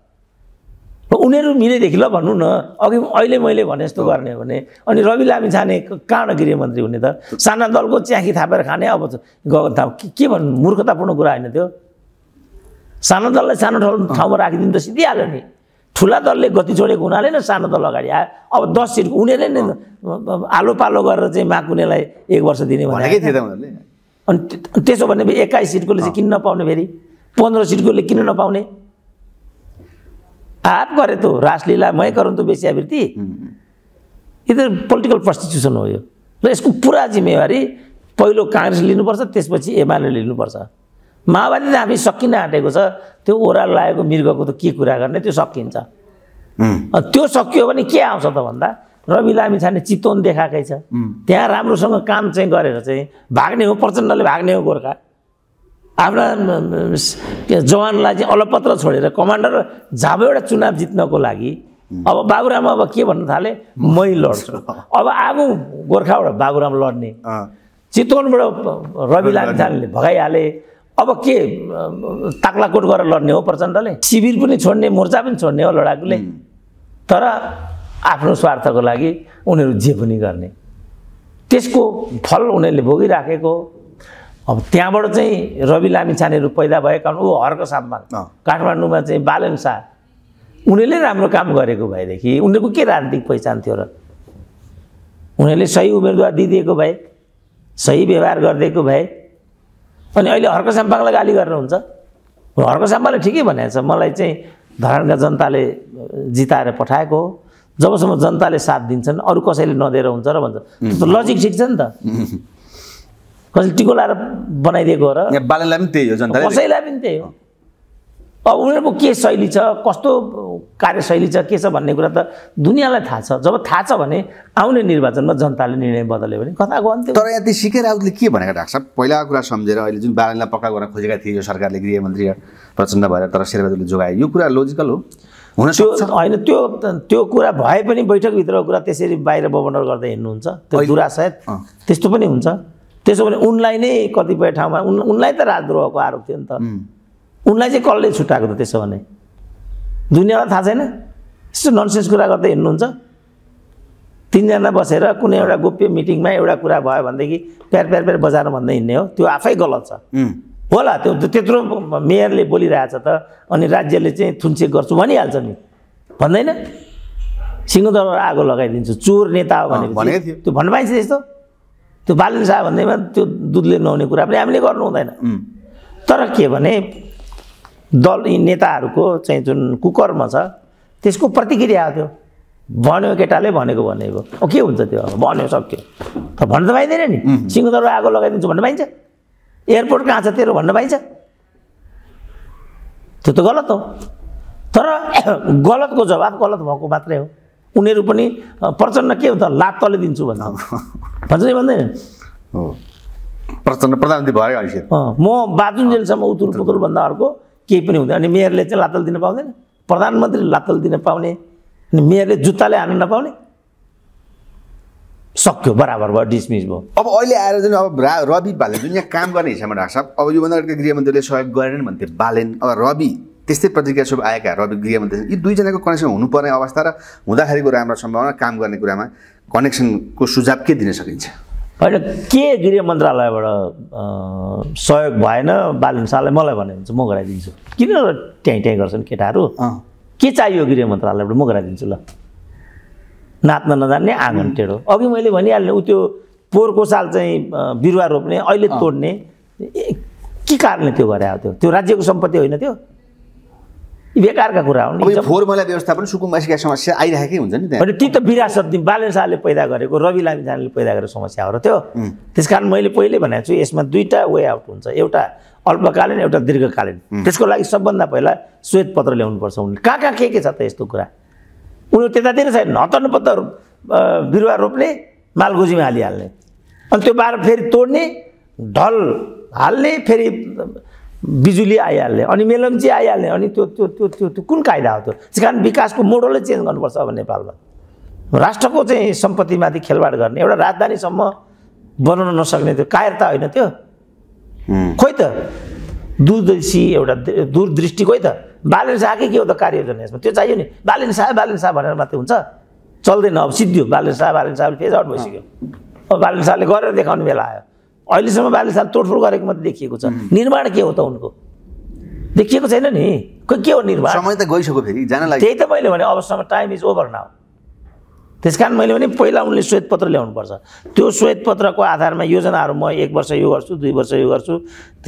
उनीहरू मिलेदेखि ल भन्नु न अघि अहिले मैले भने जस्तो गर्ने हो भने अनि रवि लामी छाने कहाँ गृहमन्त्री हुने त साना दलको च्याखी थापेर खाने अब गगन थाप के भन्नु मूर्खतापूर्ण कुरा होइन त्यो सानो दललाई सानो ठाउँ ठाउँमा राखिदिनु त सिद्धिहाल्यो नि ठुला दलले गति छोडेको हुनाले नै सानो दल अगाडि आयो अब दस सिट उनीहरूले नै आलो पालो गरेर चाहिँ माकुनेलाई एक वर्ष दिने भनेकै थिए त उनीहरूले अनि त्यसो भने एक्काइस सिटकोले चाहिँ किन्न नपाउने फेरि पन्ध्र सिटकोले किन नपाउने आप गरे त रासलीला मै गरौँ त वेश्यावृत्ति यो त पोलिटिकल प्रस्टिट्युसन हो यो र यसको पुरा जिम्मेवारी पहिलो काङ्ग्रेस लिनुपर्छ त्यसपछि एमाले लिनुपर्छ माओवादी त हामी सकिन आँटेको छ त्यो ओह्रालो लागेको मृगको त के कुरा गर्ने त्यो सकिन्छ त्यो सकियो भने के आउँछ त भन्दा रवि लामी छाने चितवन देखाएकै छ त्यहाँ राम्रोसँग काम चाहिँ गरेर चाहिँ भाग्ने हो प्रचण्डले भाग्ने हो गोर्खा आफ्ना जवानलाई चाहिँ अलपत्र छोडेर कमान्डर झाब एउटा चुनाव जित्नको लागि अब बाबुराम अब के भन्न थाले मै लड्छु अब आगो गोर्खाबाट बाबुराम लड्ने चितवनबाट रवि लामिछानेले भगाइहाले अब के ताक्लाकोट गरेर लड्ने हो प्रचण्डले शिविर पनि छोड्ने मोर्चा पनि छोड्ने हो लडाकुले तर आफ्नो स्वार्थको लागि उनीहरू जे पनि गर्ने त्यसको फल उनीहरूले भोगिराखेको अब त्यहाँबाट चाहिँ रवि लामी छानेहरू पैदा भएका कारण ऊ हर्क साम्बाङ काठमाडौँमा चाहिँ बालन शाह उनीहरूले राम्रो काम गरेको भएदेखि उनीहरूको के राजनीतिक पहिचान थियो र उनीहरूले सही उम्मेदवार दिइदिएको भए सही व्यवहार गरिदिएको भए अनि अहिले हर्क साम्पाङलाई गाली गर्नुहुन्छ हर्क साम्पाले ठिकै भनेको छ मलाई चाहिँ धरानका जनताले जिताएर पठाएको हो जबसम्म जनताले साथ दिन्छन् अरू कसैले नदिएर हुन्छ र भन्छ लजिक ठिक छ नि त कसैले टिको लाएर बनाइदिएको हो र बालनलाई पनि त्यही हो जनता कसैलाई पनि त्यही हो अब उनीहरूको के शैली छ कस्तो कार्यशैली छ के छ भन्ने कुरा त दुनियाँलाई थाहा छ जब थाहा छ भने आउने निर्वाचनमा जनताले निर्णय बदल्यो भने कथाको अन्त्य तर यहाँ सिके राउतले के भनेको डाक्टर साहब पहिलाको कुरा सम्झेर अहिले जुन बालनलाई पक्का गर्न खोजेका थिए यो सरकारले गृहमन्त्री प्रचण्ड भएर तर शेरबहादुरले जोगायो यो कुरा लोजिकल हो हुन त्यो होइन त्यो त्यो कुरा भए पनि बैठकभित्रको कुरा त्यसरी बाहिर बबन्डर गर्दै हिँड्नुहुन्छ त्यो दुरा सायद त्यस्तो पनि हुन्छ त्यसो भने उनलाई नै कतिपय ठाउँमा उन उनलाई त राजद्रोहको आरोप थियो नि त उनलाई चाहिँ कसले छुट्याएको त त्यसो भने दुनियाँलाई थाहा छैन यस्तो ननसेन्स कुरा गर्दै हिँड्नुहुन्छ तिनजना बसेर कुनै एउटा गोप्य मिटिङमा एउटा कुरा भयो भनेदेखि प्यार प्यार प्यार बजार भन्दै हिँड्ने हो त्यो आफै गलत छ होला त्यो त्यत्रो मेयरले बोलिरहेछ त अनि राज्यले चाहिँ थुन्से गर्छु भनिहाल्छ नि भन्दैन सिंहदरबार आगो लगाइदिन्छु चोर नेता हो भने त्यो भन्नु पाइन्छ त्यस्तो त्यो बालिन्छ भन्दैमा त्यो दुधले नुहाउने कुरा पनि हामीले गर्नु हुँदैन तर के भने दल यी नेताहरूको चाहिँ जुन कुकर्म छ त्यसको प्रतिक्रिया त्यो भन्यो केटाले भनेको भनेको के हुन्छ त्यो अब भन्यो सक्यो त भन्नु त पाइँदैन नि सिङ्गदर आगो लगाइदिन्छु भन्नु पाइन्छ एयरपोर्ट कहाँ छ तेरो भन्नु पाइन्छ त्यो त गलत हो तर गलतको जवाब गलत भएको मात्रै हो उनीहरू पनि प्रचण्ड के हो त लात तले दिन्छु भन्छ भन्छ नि भन्दैन प्रचण्ड प्रधानमन्त्री भयो म बाजुन्जेलसम्म उतुल पुतुर भन्दा अर्को केही पनि हुँदैन अनि मेयरले चाहिँ लातल दिन पाउँदैन प्रधानमन्त्रीले लातल दिन पाउने अनि मेयरले जुत्ताले हान्न नपाउने सक्यो बराबर भयो डिसमिस भयो अब अहिले आएर जुन अब रवि बालेन जुन यहाँ काम गर्ने हिसाबमा डाक्टर साहब अब योभन्दा अगाडि गृहमन्त्रीले सहयोग गरेन भन्थे बालेन अब रवि त्यस्तै प्रतिक्रिया शुभ आएका रवि गृहमन्त्री यी दुईजनाको कनेक्सन हुनुपर्ने अवस्था र हुँदाखेरिको राम्रो सम्भावना काम गर्ने कुरामा कनेक्सनको सुझाव के दिन सकिन्छ होइन के गृह मन्त्रालयबाट सहयोग भएन बालन शाहलाई मलाई भन्यो भने चाहिँ म गराइदिन्छु किन ट्याइ ट्याइ गर्छन् केटाहरू के चाहियो गृह मन्त्रालयबाट म गराइदिन्छु ल नाच्न नजान्ने आँगन टेढो अघि मैले भनिहालेँ ऊ त्यो पोहोरको साल चाहिँ बिरुवा रोप्ने अहिले तोड्ने के कारणले त्यो गरे त्यो त्यो राज्यको सम्पत्ति होइन त्यो बेकारका कुरा हुन् फोहोर मैला व्यवस्थापन सुकुम्बासीका समस्या आइरहेकै हुन्छ नि त्यहाँ ती त विरासत बालन शाहले पैदा गरेको रवि लामिजानले पैदा गरेको समस्या हो र त्यो त्यस कारण मैले पहिले भनेको छु यसमा दुईवटा वे आउट हुन्छ एउटा अल्पकालीन एउटा दीर्घकालीन त्यसको लागि सबभन्दा पहिला श्वेत पत्र ल्याउनुपर्छ उनले कहाँ कहाँ के के छ त यस्तो कुरा उनीहरू त्यतातिर छैन पत्र बिरुवा रोप्ने मालगोजीमा हालिहाल्ने अनि त्यो बार फेरि तोड्ने ढल हाल्ने फेरि बिजुली आइहाल्ने अनि मेलम्ची आइहाल्ने अनि त्यो त्यो त्यो त्यो त्यो कुन कायदा हो त्यो त्यस कारण विकासको मोडलै चेन्ज गर्नुपर्छ अब नेपालमा राष्ट्रको चाहिँ सम्पत्तिमाथि खेलवाड गर्ने एउटा राजधानीसम्म बनाउन नसक्ने त्यो कायरता होइन त्यो खोइ त दूरदर्शी एउटा दूरदृष्टि खोइ त बालन शाहकै के हो त कार्ययोजना यसमा त्यो चाहियो नि बालन शाह बालन शाह भनेर मात्रै हुन्छ चल्दैन अब सिद्धियो बालन शाह बालन शाह फेज आउट भइसक्यो अब बालन शाहले गरेर देखाउने बेला आयो अहिलेसम्म बालिसाल तोडफोड गरेको मात्रै देखिएको छ निर्माण के हो त उनको देखिएको छैन नि खोइ के हो निर्माण समय त गइसक्यो फेरि जान त्यही त मैले भने अबसम्म टाइम इज ओभर नाउ त्यस कारण मैले भने पहिला उनले श्वेतपत्र ल्याउनुपर्छ त्यो श्वेतपत्रको आधारमा योजनाहरू म एक वर्ष यो गर्छु दुई वर्ष यो गर्छु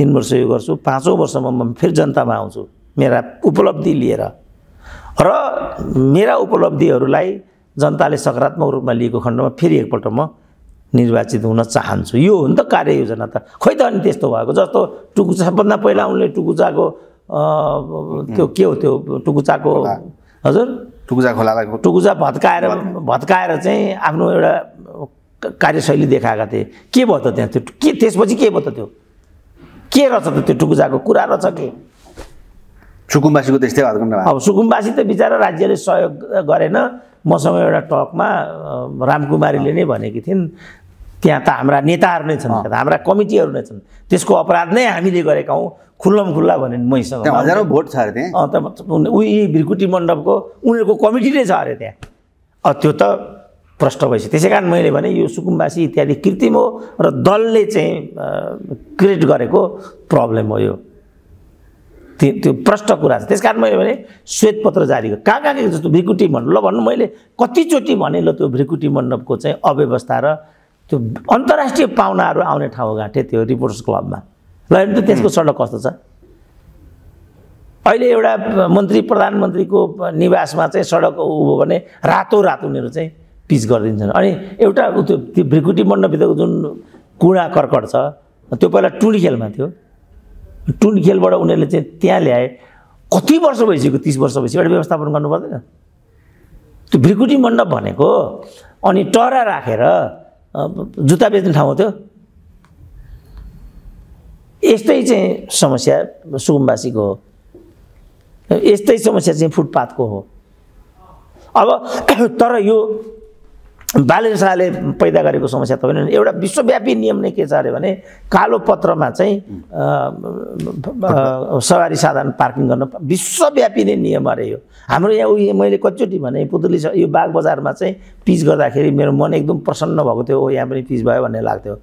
तिन वर्ष यो गर्छु पाँचौँ वर्षमा म फेरि जनतामा आउँछु मेरा उपलब्धि लिएर र मेरा उपलब्धिहरूलाई जनताले सकारात्मक रूपमा लिएको खण्डमा फेरि एकपल्ट म निर्वाचित हुन चाहन्छु यो हो नि त कार्ययोजना त खै त अनि त्यस्तो भएको जस्तो टुकुचा सबभन्दा पहिला उनले टुकुचाको त्यो के हो त्यो टुकुचाको हजुर टुकुचा खोलालाई टुकुचा भत्काएर भत्काएर चाहिँ आफ्नो एउटा कार्यशैली देखाएका थिए के भयो त त्यहाँ त्यो के त्यसपछि के भयो त त्यो के रहेछ त त्यो टुकुचाको कुरा रहेछ के सुकुम्बासीको त्यस्तै अब सुकुम्बासी त बिचरा राज्यले सहयोग गरेन मसँग एउटा टकमा रामकुमारीले नै भनेकी थिइन् त्यहाँ त हाम्रा नेताहरू नै छन् हाम्रा कमिटीहरू नै छन् त्यसको अपराध नै हामीले गरेका हौँ खुल्लम खुल्ला भने मैसँग हजारौँ भोट छ अरे त्यहाँ उही भिरकुटी मण्डपको उनीहरूको कमिटी नै छ अरे त्यहाँ त्यो त प्रष्ट भइसक्यो त्यसै कारण मैले भने यो सुकुम्बासी इत्यादि कृत्रिम हो र दलले चाहिँ क्रिएट गरेको प्रब्लम हो यो त्यो त्यो प्रष्ट कुरा छ त्यस कारण मैले भने श्वेतपत्र जारी गरेँ कहाँ कहाँ जस्तो भ्रिकुटी मण्डप ल भन्नु मैले कतिचोटि भने ल त्यो भ्रिकुटी मण्डपको चाहिँ अव्यवस्था र त्यो अन्तर्राष्ट्रिय पाहुनाहरू आउने ठाउँ गाँठे त्यो रिपोर्टर्स क्लबमा ल हेर्नु त त्यसको सडक कस्तो छ अहिले एउटा मन्त्री प्रधानमन्त्रीको निवासमा चाहिँ सडक उभो भने रातो रात उनीहरू चाहिँ पिच गरिदिन्छन् अनि एउटा त्यो त्यो भ्रिकुटी मण्डपभित्रको जुन कुँडा कर्कट छ त्यो पहिला टुन खेलमा थियो टुन खेलबाट उनीहरूले चाहिँ त्यहाँ ल्याए कति वर्ष भइसक्यो तिस वर्ष भइसक्यो एउटा व्यवस्थापन गर्नु पर्दैन त्यो भ्रिकुटी मण्डप भनेको अनि टरा राखेर जुत्ता बेच्ने ठाउँ थियो यस्तै चाहिँ समस्या सुकुम्बासीको हो यस्तै समस्या चाहिँ फुटपाथको हो अब तर यो बालेन शाहले पैदा गरेको समस्या त होइन एउटा विश्वव्यापी नियम नै के छ अरे भने कालो पत्रमा चाहिँ सवारी साधन पार्किङ गर्न विश्वव्यापी नै नियम अरे यो हाम्रो यहाँ उयो मैले कतिचोटि भने पुतुली यो बाघ बजारमा चाहिँ पिच गर्दाखेरि मेरो मन एकदम प्रसन्न भएको थियो ओ यहाँ पनि पिच भयो भन्ने लाग्थ्यो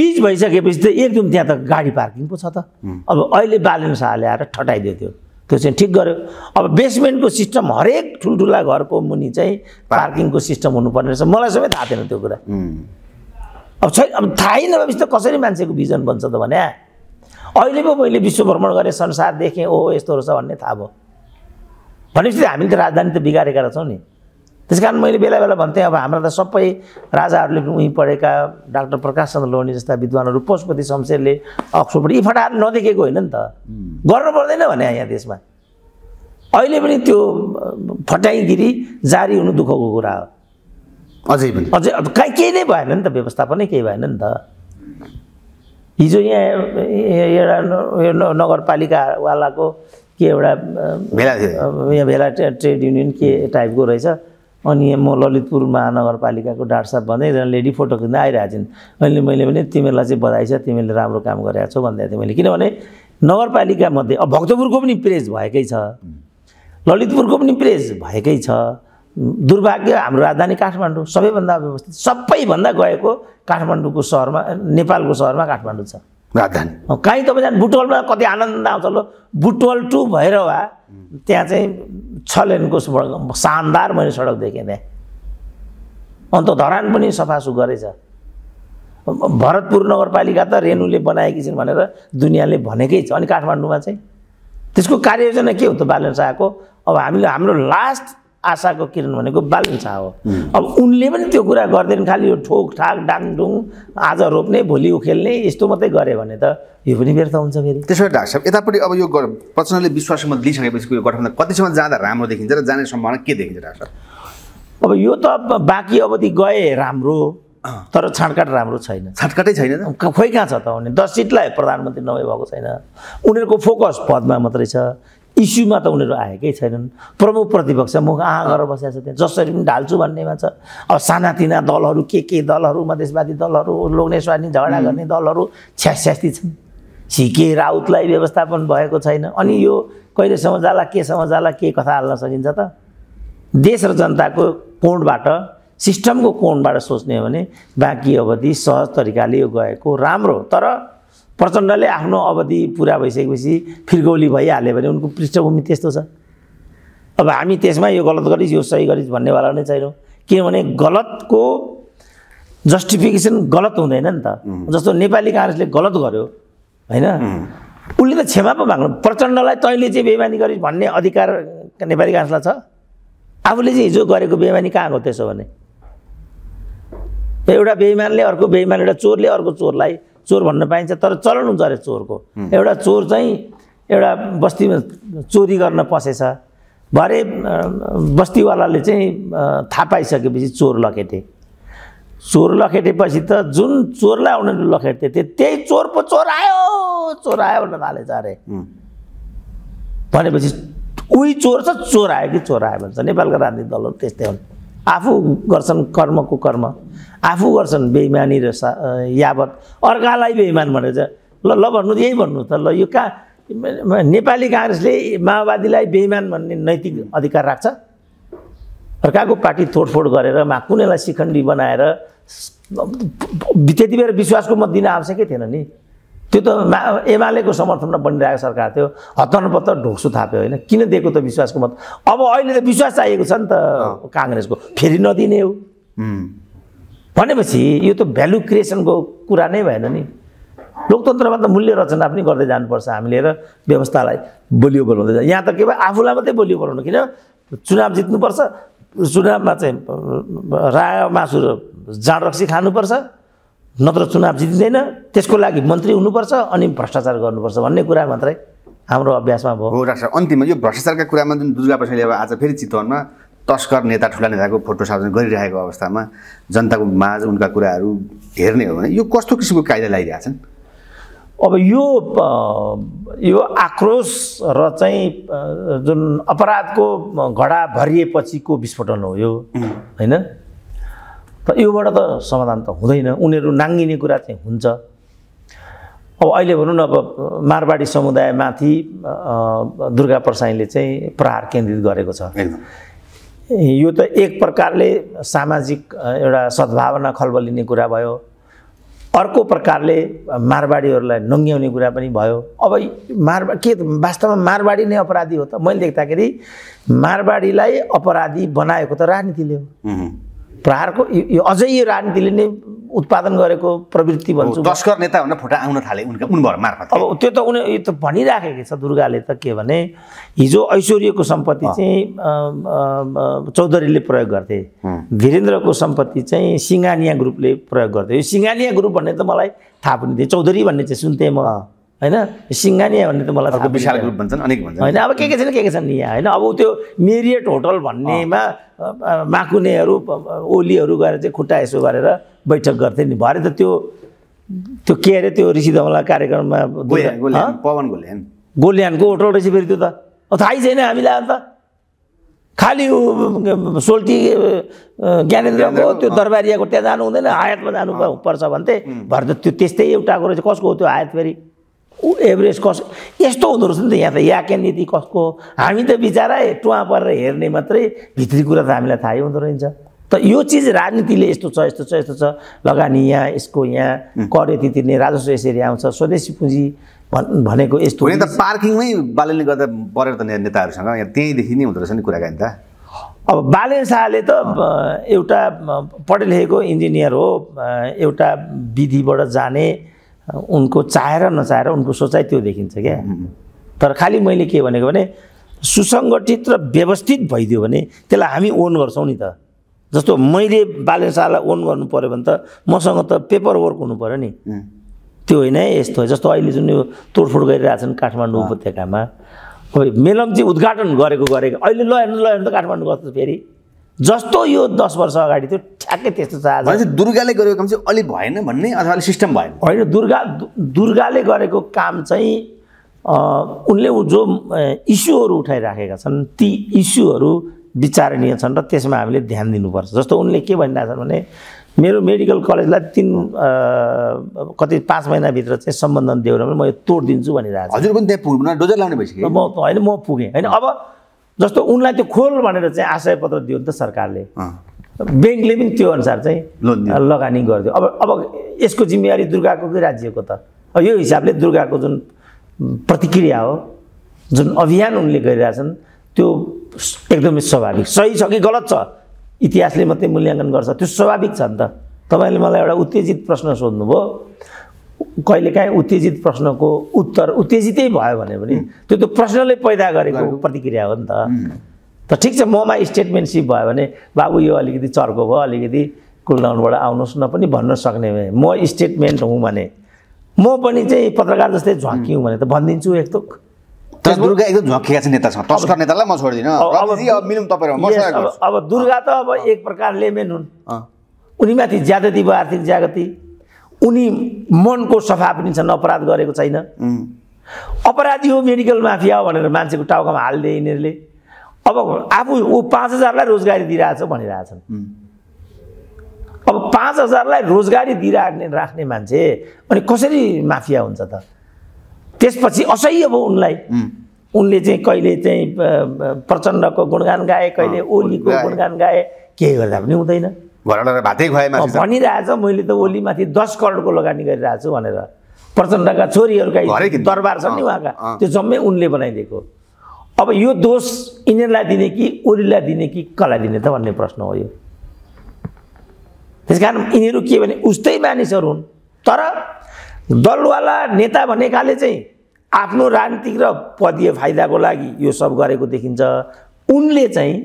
पिच भइसकेपछि त एकदम त्यहाँ त गाडी पार्किङ पो छ त अब अहिले बालेन शाहले आएर ठटाइदियो त्यो त्यो चाहिँ ठिक गर्यो अब बेसमेन्टको सिस्टम हरेक ठुल्ठुला घरको मुनि चाहिँ पार्किङको सिस्टम हुनुपर्ने रहेछ मलाई सबै थाहा थिएन त्यो कुरा अब छैन अब थाहै नभएपछि त कसरी मान्छेको भिजन बन्छ त भने अहिले पो मैले विश्व भ्रमण गरेँ संसार देखेँ ओ यस्तो रहेछ भन्ने थाहा भयो भनेपछि हामीले त राजधानी त बिगारेका रहेछौँ नि त्यस कारण मैले बेला बेला भन्थेँ अब हाम्रा त सबै राजाहरूले पनि उहीँ पढेका डाक्टर प्रकाश चन्द्र लोहनी जस्ता विद्वानहरू पशुपति शमशेरले अक्सोपट्टि यी फटाएर नदेखेको होइन नि त गर्नु पर्दैन भने यहाँ देशमा अहिले पनि त्यो फटाइगिरी जारी हुनु दुःखको कुरा हो अझै पनि अझै अब कहीँ केही नै भएन नि त व्यवस्थापनै केही भएन नि त हिजो यहाँ एउटा नगरपालिकावालाको के एउटा भेला यहाँ भेला ट्रेड युनियन के टाइपको रहेछ अनि म ललितपुर महानगरपालिकाको डाक्टर साहब एकजना लेडी फोटो खिच्न आइरहेको छिन् अहिले मैले भने तिमीहरूलाई चाहिँ बधाई छ तिमीले राम्रो काम गरेका छौ भनिदिएको थिएँ मैले किनभने नगरपालिकामध्ये अब भक्तपुरको पनि प्रेज भएकै छ ललितपुरको पनि प्रेज भएकै छ दुर्भाग्य हाम्रो राजधानी काठमाडौँ सबैभन्दा व्यवस्थित सबैभन्दा गएको काठमाडौँको सहरमा नेपालको सहरमा काठमाडौँ छ राजधानी काहीँ तपाईँ बुटवलमा कति आनन्द आउँछ ल बुटवल टु भएर वा त्यहाँ चाहिँ छ लेनको सडक शानदार मैले सडक देखेँ त्यहाँ अन्त धरान पनि सफासु गरेछ भरतपुर नगरपालिका त रेणुले बनाएकी छिन् भनेर दुनियाँले भनेकै छ अनि काठमाडौँमा चाहिँ त्यसको कार्ययोजना के हो त बालन शाहको अब हामीले हाम्रो लास्ट आशाको किरण भनेको बालुन्सा हो अब उनले पनि त्यो कुरा गर्दैन खालि यो ठोक ठाक डाङडुङ आज रोप्ने भोलि उखेल्ने यस्तो मात्रै गरे भने त यो पनि व्यर्थ हुन्छ फेरि त्यसो भए डाक्टर साहब यतापट्टि अब यो प्रचण्डले विश्वासमा दिइसकेपछि यो गठबन्धन कतिसम्म जाँदा राम्रो देखिन्छ र जाने सम्भावना के देखिन्छ डाक्टर साहब अब यो त बाँकी अवधि गए राम्रो तर छाँटकाट राम्रो छैन छाँटकाटै छैन खोइ कहाँ छ त भने दस सिटलाई प्रधानमन्त्री नभए भएको छैन उनीहरूको फोकस पदमा मात्रै छ इस्युमा त उनीहरू आएकै छैनन् प्रमुख प्रतिपक्ष मुख आँ गरेर बसेको छ त्यहाँ जसरी पनि ढाल्छु भन्नेमा छ अब सानातिना दलहरू के के दलहरू मधेसवादी दलहरू लोग्ने स्वादी झगडा गर्ने दलहरू छ्यास्यास्ती छन् सिके राउतलाई व्यवस्थापन भएको छैन अनि यो कहिले जाला के जाला के कथा हाल्न सकिन्छ त देश र जनताको कोणबाट सिस्टमको कोणबाट सोच्ने हो भने बाँकी अवधि सहज तरिकाले यो गएको राम्रो तर प्रचण्डले आफ्नो अवधि पुरा भइसकेपछि फिर्गौली भइहाल्यो भने उनको पृष्ठभूमि त्यस्तो छ अब हामी त्यसमा यो गलत गरिस् यो सही गरिस् भन्नेवाला नै छैनौँ किनभने गलतको जस्टिफिकेसन गलत हुँदैन नि त जस्तो नेपाली काङ्ग्रेसले गलत गर्यो होइन उसले त क्षमा पो माग्नु प्रचण्डलाई तैँले चाहिँ बेमानी गरिस् भन्ने अधिकार नेपाली काङ्ग्रेसलाई छ आफूले चाहिँ हिजो गरेको बेमानी कहाँ हो त्यसो भने एउटा बेइमानले अर्को बेइमान एउटा चोरले अर्को चोरलाई चोर भन्न पाइन्छ तर चलन हुन्छ अरे चोरको एउटा चोर चाहिँ एउटा बस्तीमा चोरी गर्न पसेछ भरे बस्तीवालाले चाहिँ थाहा पाइसकेपछि चोर लखेटे चोर लखेटेपछि त जुन चोरलाई उनीहरूले लखेट्थे थिए त्यही चोर पो चोर आयो चोर आयो भन्न थालेछ अरे भनेपछि उही चोर छ चोर आयो कि चोर आयो भन्छ नेपालका राजनीतिक दलहरू त्यस्तै हुन् आफू गर्छन् कर्मको कर्म आफू गर्छन् बेइमानी र सा यावत अर्कालाई बेइमान भनेर ल ल भन्नु यही भन्नु त ल यो का नेपाली काङ्ग्रेसले माओवादीलाई बेइमान भन्ने नैतिक अधिकार राख्छ अर्काको पार्टी तोडफोड गरेर मा कुनैलाई शिखण्डी बनाएर त्यति बेला विश्वासको मत दिन आवश्यकै थिएन नि त्यो त मा एमालेको समर्थनमा बनिरहेको सरकार थियो हतनपत्त ढोक्सु थाप्यो होइन किन दिएको त विश्वासको मत अब अहिले त विश्वास चाहिएको छ नि त काङ्ग्रेसको फेरि नदिने हो भनेपछि यो त भ्यालु क्रिएसनको कुरा नै भएन नि लोकतन्त्रमा त मूल्य रचना पनि गर्दै जानुपर्छ हामीले र व्यवस्थालाई बलियो बनाउँदै जान्छ यहाँ त के भयो आफूलाई मात्रै बलियो बनाउनु किन चुनाव जित्नुपर्छ चुनावमा चाहिँ राय मासु र जाँड रक्सी खानुपर्छ नत्र चुनाव जित्दैन त्यसको लागि मन्त्री हुनुपर्छ अनि भ्रष्टाचार गर्नुपर्छ भन्ने कुरा मात्रै हाम्रो अभ्यासमा भयो हो डाक्टर अन्तिममा यो भ्रष्टाचारका कुरामा जुन दुर्गा प्रसाईले अब आज फेरि चितवनमा तस्कर नेता ठुला नेताको फोटो सार्वजनिक गरिरहेको अवस्थामा जनताको माझ उनका कुराहरू हेर्ने हो भने यो कस्तो किसिमको कायदा लगाइरहेछन् अब यो यो आक्रोश र चाहिँ जुन अपराधको घडा भरिएपछिको विस्फोटन हो यो होइन त योबाट त समाधान त हुँदैन उनीहरू नाङ्गिने कुरा चाहिँ हुन्छ अब अहिले भनौँ न अब मारवाडी समुदायमाथि दुर्गा प्रसाईले चाहिँ प्रहार केन्द्रित गरेको छ यो त एक प्रकारले सामाजिक एउटा सद्भावना खलबलिने कुरा भयो अर्को प्रकारले मारवाडीहरूलाई नङ्ग्याउने कुरा पनि भयो अब मार के वास्तवमा मारवाडी नै अपराधी हो त मैले देख्दाखेरि मारवाडीलाई अपराधी बनाएको त राजनीतिले हो प्रहारको यो अझै यो राजनीतिले नै उत्पादन गरेको प्रवृत्ति भन्छु तस्कर नेता भनेर फोटा आउन थाले उनका उनहरू मार्फत अब त्यो त उनी यो त भनिराखेको छ दुर्गाले त के भने हिजो ऐश्वर्यको सम्पत्ति चाहिँ चौधरीले प्रयोग गर्थे वीरेन्द्रको सम्पत्ति चाहिँ सिङ्गानिया ग्रुपले प्रयोग गर्थे यो सिङ्गानिया ग्रुप भन्ने त मलाई थाहा पनि थियो चौधरी भन्ने चाहिँ सुन्थेँ म होइन सिङ्गानिया भन्ने त मलाई थाहा विशाल ग्रुप भन्छन् अनेक होइन अब के के छन् के के छन् यहाँ होइन अब त्यो मेरियट होटल भन्नेमा माकुनेहरू ओलीहरू गएर चाहिँ खुट्टा यसो गरेर बैठक गर्थे नि भरे त त्यो त्यो के अरे त्यो ऋषि धमला कार्यक्रममा पवन गोल्यान गोल्यानको होटल रहेछ फेरि त्यो त थाहै छैन हामीलाई अन्त खालि सोल्टी ज्ञानेन्द्रको त्यो दरबारियाको त्यहाँ जानु हुँदैन आयातमा जानु पर्छ भन्थे भरे त त्यो त्यस्तै एउटाको रहेछ कसको हो त्यो आयात फेरि ऊ एभरेज कस यस्तो हुँदो रहेछ नि त यहाँ त याके नीति कसको हामी त बिचरा टुवा परेर हेर्ने मात्रै भित्री कुरा त हामीलाई थाहै हुँदो रहेछ त यो चिज राजनीतिले यस्तो छ यस्तो छ यस्तो छ लगानी यहाँ यसको यहाँ कर यति तिर्ने राजस्व यसरी आउँछ स्वदेशी पुँजी भनेको यस्तो त पार्किङमै बालनले गर्दा परेर त नेताहरूसँग यहाँ त्यहीँदेखि नै हुँदो रहेछ नि कुराकानी त अब बालेन शाहले त एउटा पढे लेखेको इन्जिनियर हो एउटा विधिबाट जाने उनको चाहेर नचाहेर उनको सोचाइ त्यो देखिन्छ क्या तर खालि मैले के भनेको भने सुसङ्गठित र व्यवस्थित भइदियो भने त्यसलाई हामी ओन गर्छौँ नि त जस्तो मैले बाल्यशालालाई ओन गर्नु पऱ्यो भने त मसँग त पेपर वर्क हुनु पऱ्यो नि त्यो होइन है यस्तो जस्तो अहिले जुन यो तोडफोड गरिरहेछन् काठमाडौँ उपत्यकामा मेलम चाहिँ उद्घाटन गरेको गरेको अहिले ल हेर्नु ल हेर्नु त काठमाडौँ कस्तो फेरि जस्तो यो दस वर्ष अगाडि थियो ठ्याक्कै त्यस्तो चाहन्छ दुर्गाले गरेको काम चाहिँ अलिक भएन भन्ने अथवा अलिक सिस्टम भएन होइन दुर्गा दुर्गाले गरेको काम चाहिँ उनले जो इस्युहरू उठाइराखेका छन् ती इस्युहरू विचारणीय छन् र त्यसमा हामीले ध्यान दिनुपर्छ जस्तो उनले के भनिरहेको छन् भने मेरो मेडिकल कलेजलाई तिन कति पाँच महिनाभित्र चाहिँ सम्बन्धन भने म यो तोडिदिन्छु भनिरहेको हजुर पनि त्यहाँ पुग्नु डोजर लाउने भइसक्यो म होइन म पुगेँ होइन अब जस्तो उनलाई त्यो खोल भनेर चाहिँ आशय पत्र दियो नि त सरकारले ब्याङ्कले पनि त्यो अनुसार चाहिँ लगानी गरिदियो अब अब यसको जिम्मेवारी दुर्गाको कि राज्यको त यो हिसाबले दुर्गाको जुन प्रतिक्रिया हो जुन अभियान उनले गरिरहेछन् त्यो एकदमै स्वाभाविक सही छ कि गलत छ इतिहासले मात्रै मूल्याङ्कन गर्छ त्यो स्वाभाविक छ नि त तपाईँले मलाई एउटा उत्तेजित प्रश्न सोध्नुभयो कहिलेकाहीँ उत्तेजित प्रश्नको उत्तर उत्तेजितै भयो भने पनि त्यो त प्रश्नले पैदा गरेको प्रतिक्रिया हो नि त त ठिक छ ममा स्टेटमेन्टसिप भयो भने बाबु यो अलिकति चर्को भयो अलिकति कुलडाउनबाट आउनुहोस् न पनि भन्न सक्ने भए म स्टेटमेन्ट हुँ भने म पनि चाहिँ पत्रकार जस्तै झ्वाकिउँ भने त भनिदिन्छु एक थोक दुर्गा एकदम अब दुर्गा त अब एक प्रकारले मेन हुन् उनीमाथि ज्यादती भयो आर्थिक ज्यागती उनी मनको सफा पनि छन् अपराध गरेको छैन अपराधी हो मेडिकल माफिया हो भनेर मान्छेको टाउकामा हालिदिए यिनीहरूले अब आफू ऊ पाँच हजारलाई रोजगारी दिइरहेछ भनिरहेछन् अब पाँच हजारलाई रोजगारी दिइराख्ने राख्ने मान्छे अनि कसरी माफिया हुन्छ त त्यसपछि असह्य भयो उनलाई उनले चाहिँ कहिले चाहिँ प्रचण्डको गुणगान गाए कहिले ओलीको गुणगान गाए केही गर्दा पनि हुँदैन भरडा भातै खुवाएमा भनिरहेछ मैले त ओलीमाथि दस करोडको लगानी गरिरहेको छु भनेर प्रचण्डका छोरीहरूका दरबार छन् नि उहाँका त्यो जम्मै उनले बनाइदिएको अब यो दोष यिनीहरूलाई दिने कि ओलीलाई दिने कि कसलाई दिने त भन्ने प्रश्न हो यो त्यस कारण यिनीहरू के भने उस्तै मानिसहरू हुन् तर दलवाला नेता भनेकाले चाहिँ आफ्नो राजनीतिक र पदीय फाइदाको लागि यो सब गरेको देखिन्छ उनले चाहिँ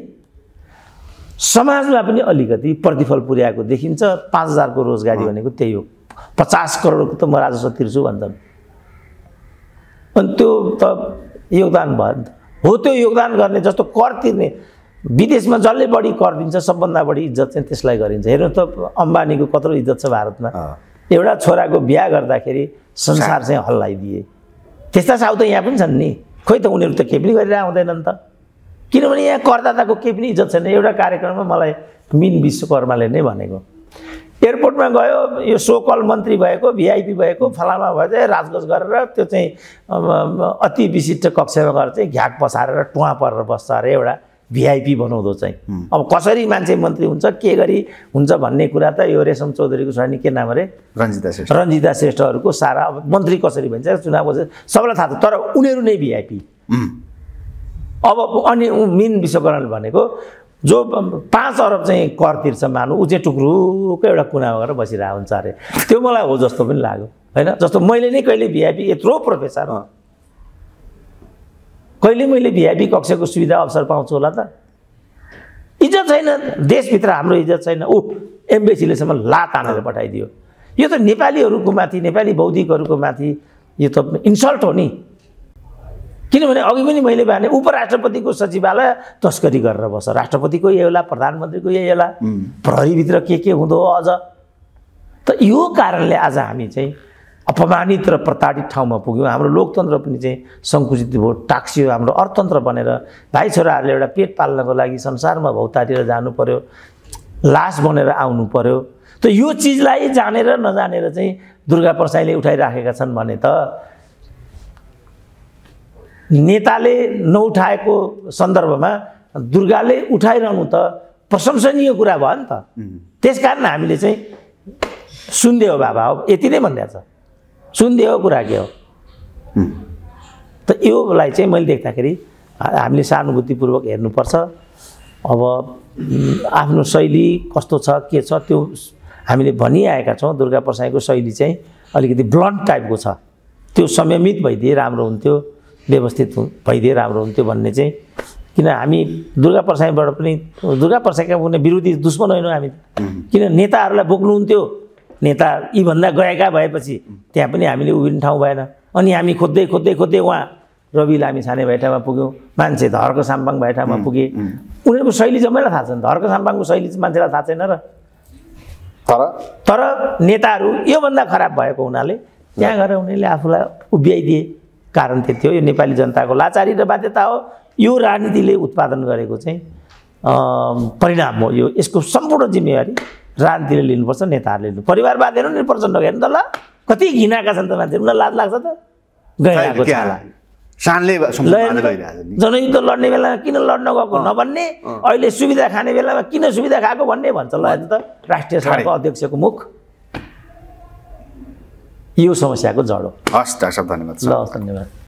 समाजमा पनि अलिकति प्रतिफल पुर्याएको देखिन्छ पाँच हजारको रोजगारी भनेको त्यही हो पचास करोडको त म राजस्व तिर्छु भन्छन् अनि त्यो त योगदान भयो नि त हो त्यो योगदान गर्ने जस्तो कर तिर्ने विदेशमा जसले बढी कर दिन्छ सबभन्दा बढी इज्जत चाहिँ त्यसलाई गरिन्छ हेर्नु त अम्बानीको कत्रो इज्जत छ भारतमा एउटा छोराको बिहा गर्दाखेरि संसार चाहिँ हल्लाइदिए त्यस्ता साउ त यहाँ पनि छन् नि खोइ त उनीहरू त केही पनि गरेर आउँदैनन् त किनभने यहाँ करदाताको केही पनि इज्जत छैन एउटा कार्यक्रममा मलाई मिन विश्वकर्माले नै भनेको एयरपोर्टमा गयो यो सोकल मन्त्री भएको भिआइपी भएको फलामा भयो चाहिँ राजगोज गरेर त्यो चाहिँ अति विशिष्ट कक्षामा गएर चाहिँ घ्याक पसारेर टुवा परेर बस्छ अरे एउटा भिआइपी बनाउँदो चाहिँ अब कसरी मान्छे मन्त्री हुन्छ के गरी हुन्छ भन्ने कुरा त यो रेशम चौधरीको नि के नाम अरे रन्जिता श्रेष्ठ रन्जिता श्रेष्ठहरूको सारा अब मन्त्री कसरी भन्छ चुनावको सबैलाई थाहा छ तर उनीहरू नै भिआइपी अब अनि मिन विश्वकरण भनेको जो पाँच अरब चाहिँ कर तिर्छ मानु ऊ चाहिँ टुक्रुको एउटा कुनामा गएर बसिरहेको हुन्छ अरे त्यो मलाई हो जस्तो पनि लाग्यो होइन जस्तो मैले नै कहिले भिआइपी यत्रो प्रोफेसर हो कहिले मैले भिआइपी कक्षाको सुविधा अवसर पाउँछु होला त इज्जत छैन देशभित्र हाम्रो इज्जत छैन ऊ एम्बेसीलेसम्म लात हानेर पठाइदियो यो त नेपालीहरूको माथि नेपाली बौद्धिकहरूको माथि यो त इन्सल्ट हो नि किनभने अघि पनि मैले भने उपराष्ट्रपतिको सचिवालय तस्करी गरेर बस्छ राष्ट्रपतिको यही होला प्रधानमन्त्रीको यही होला प्रहरीभित्र के के हुँदो हो अझ त यो कारणले आज हामी चाहिँ अपमानित र प्रताडित ठाउँमा पुग्यौँ हाम्रो लोकतन्त्र पनि चाहिँ सङ्कुचित भयो टाक्सियो हाम्रो अर्थतन्त्र बनेर भाइ छोराहरूले एउटा पेट पाल्नको लागि संसारमा भौतारिएर जानु पर्यो लास बनेर आउनु पर्यो त यो चिजलाई जानेर नजानेर चाहिँ दुर्गा प्रसाईले उठाइराखेका छन् भने त नेताले नउठाएको सन्दर्भमा दुर्गाले उठाइरहनु त प्रशंसनीय कुरा भयो नि त त्यस कारण हामीले चाहिँ सुन्दे हो बाबा हो यति नै भनिदिएको छ सुन्दे हो कुरा के हो त योलाई चाहिँ मैले देख्दाखेरि हामीले सहानुभूतिपूर्वक हेर्नुपर्छ अब आफ्नो शैली कस्तो छ के छ त्यो हामीले भनिआएका छौँ दुर्गा प्रसाईको शैली चाहिँ अलिकति ब्लन्ड टाइपको छ त्यो संयमित भइदिए राम्रो हुन्थ्यो व्यवस्थित भइदिए राम्रो हुन्थ्यो भन्ने चाहिँ किन हामी दुर्गा प्रसाईबाट पनि दुर्गा प्रसाईका कुनै विरोधी दुश्मन होइनौँ हामी किन नेताहरूलाई बोक्नुहुन्थ्यो नेता यीभन्दा गएका भएपछि त्यहाँ पनि हामीले उभिने ठाउँ भएन अनि हामी खोज्दै खोज्दै खोज्दै उहाँ रवि लामी छाने भएटामा पुग्यौँ मान्छे धर्को साम्पाङ भएटामा पुगे उनीहरूको शैली जम्मैलाई थाहा छैन धर्को साम्पाङको शैली चाहिँ मान्छेलाई थाहा छैन र तर तर नेताहरू योभन्दा खराब भएको हुनाले त्यहाँ गएर उनीहरूले आफूलाई उभ्याइदिए कारण त्यति हो यो नेपाली जनताको लाचारी र बाध्यता हो यो राजनीतिले उत्पादन गरेको चाहिँ परिणाम हो यो यसको सम्पूर्ण जिम्मेवारी राजनीतिले लिनुपर्छ नेताहरूले लिनु परिवारवाद हेर्नु नि प्रचण्ड हेर्नु त ल कति घिनाएका छन् त मान्छे उनीहरूलाई लाज लाग्छ त गएको जनयुद्ध लड्ने बेलामा किन लड्न गएको नभन्ने अहिले सुविधा खाने बेलामा किन सुविधा खाएको भन्ने भन्छ ल त राष्ट्रिय सभाको अध्यक्षको मुख यो समस्याको जड हो हस् धन्यवाद ल धन्यवाद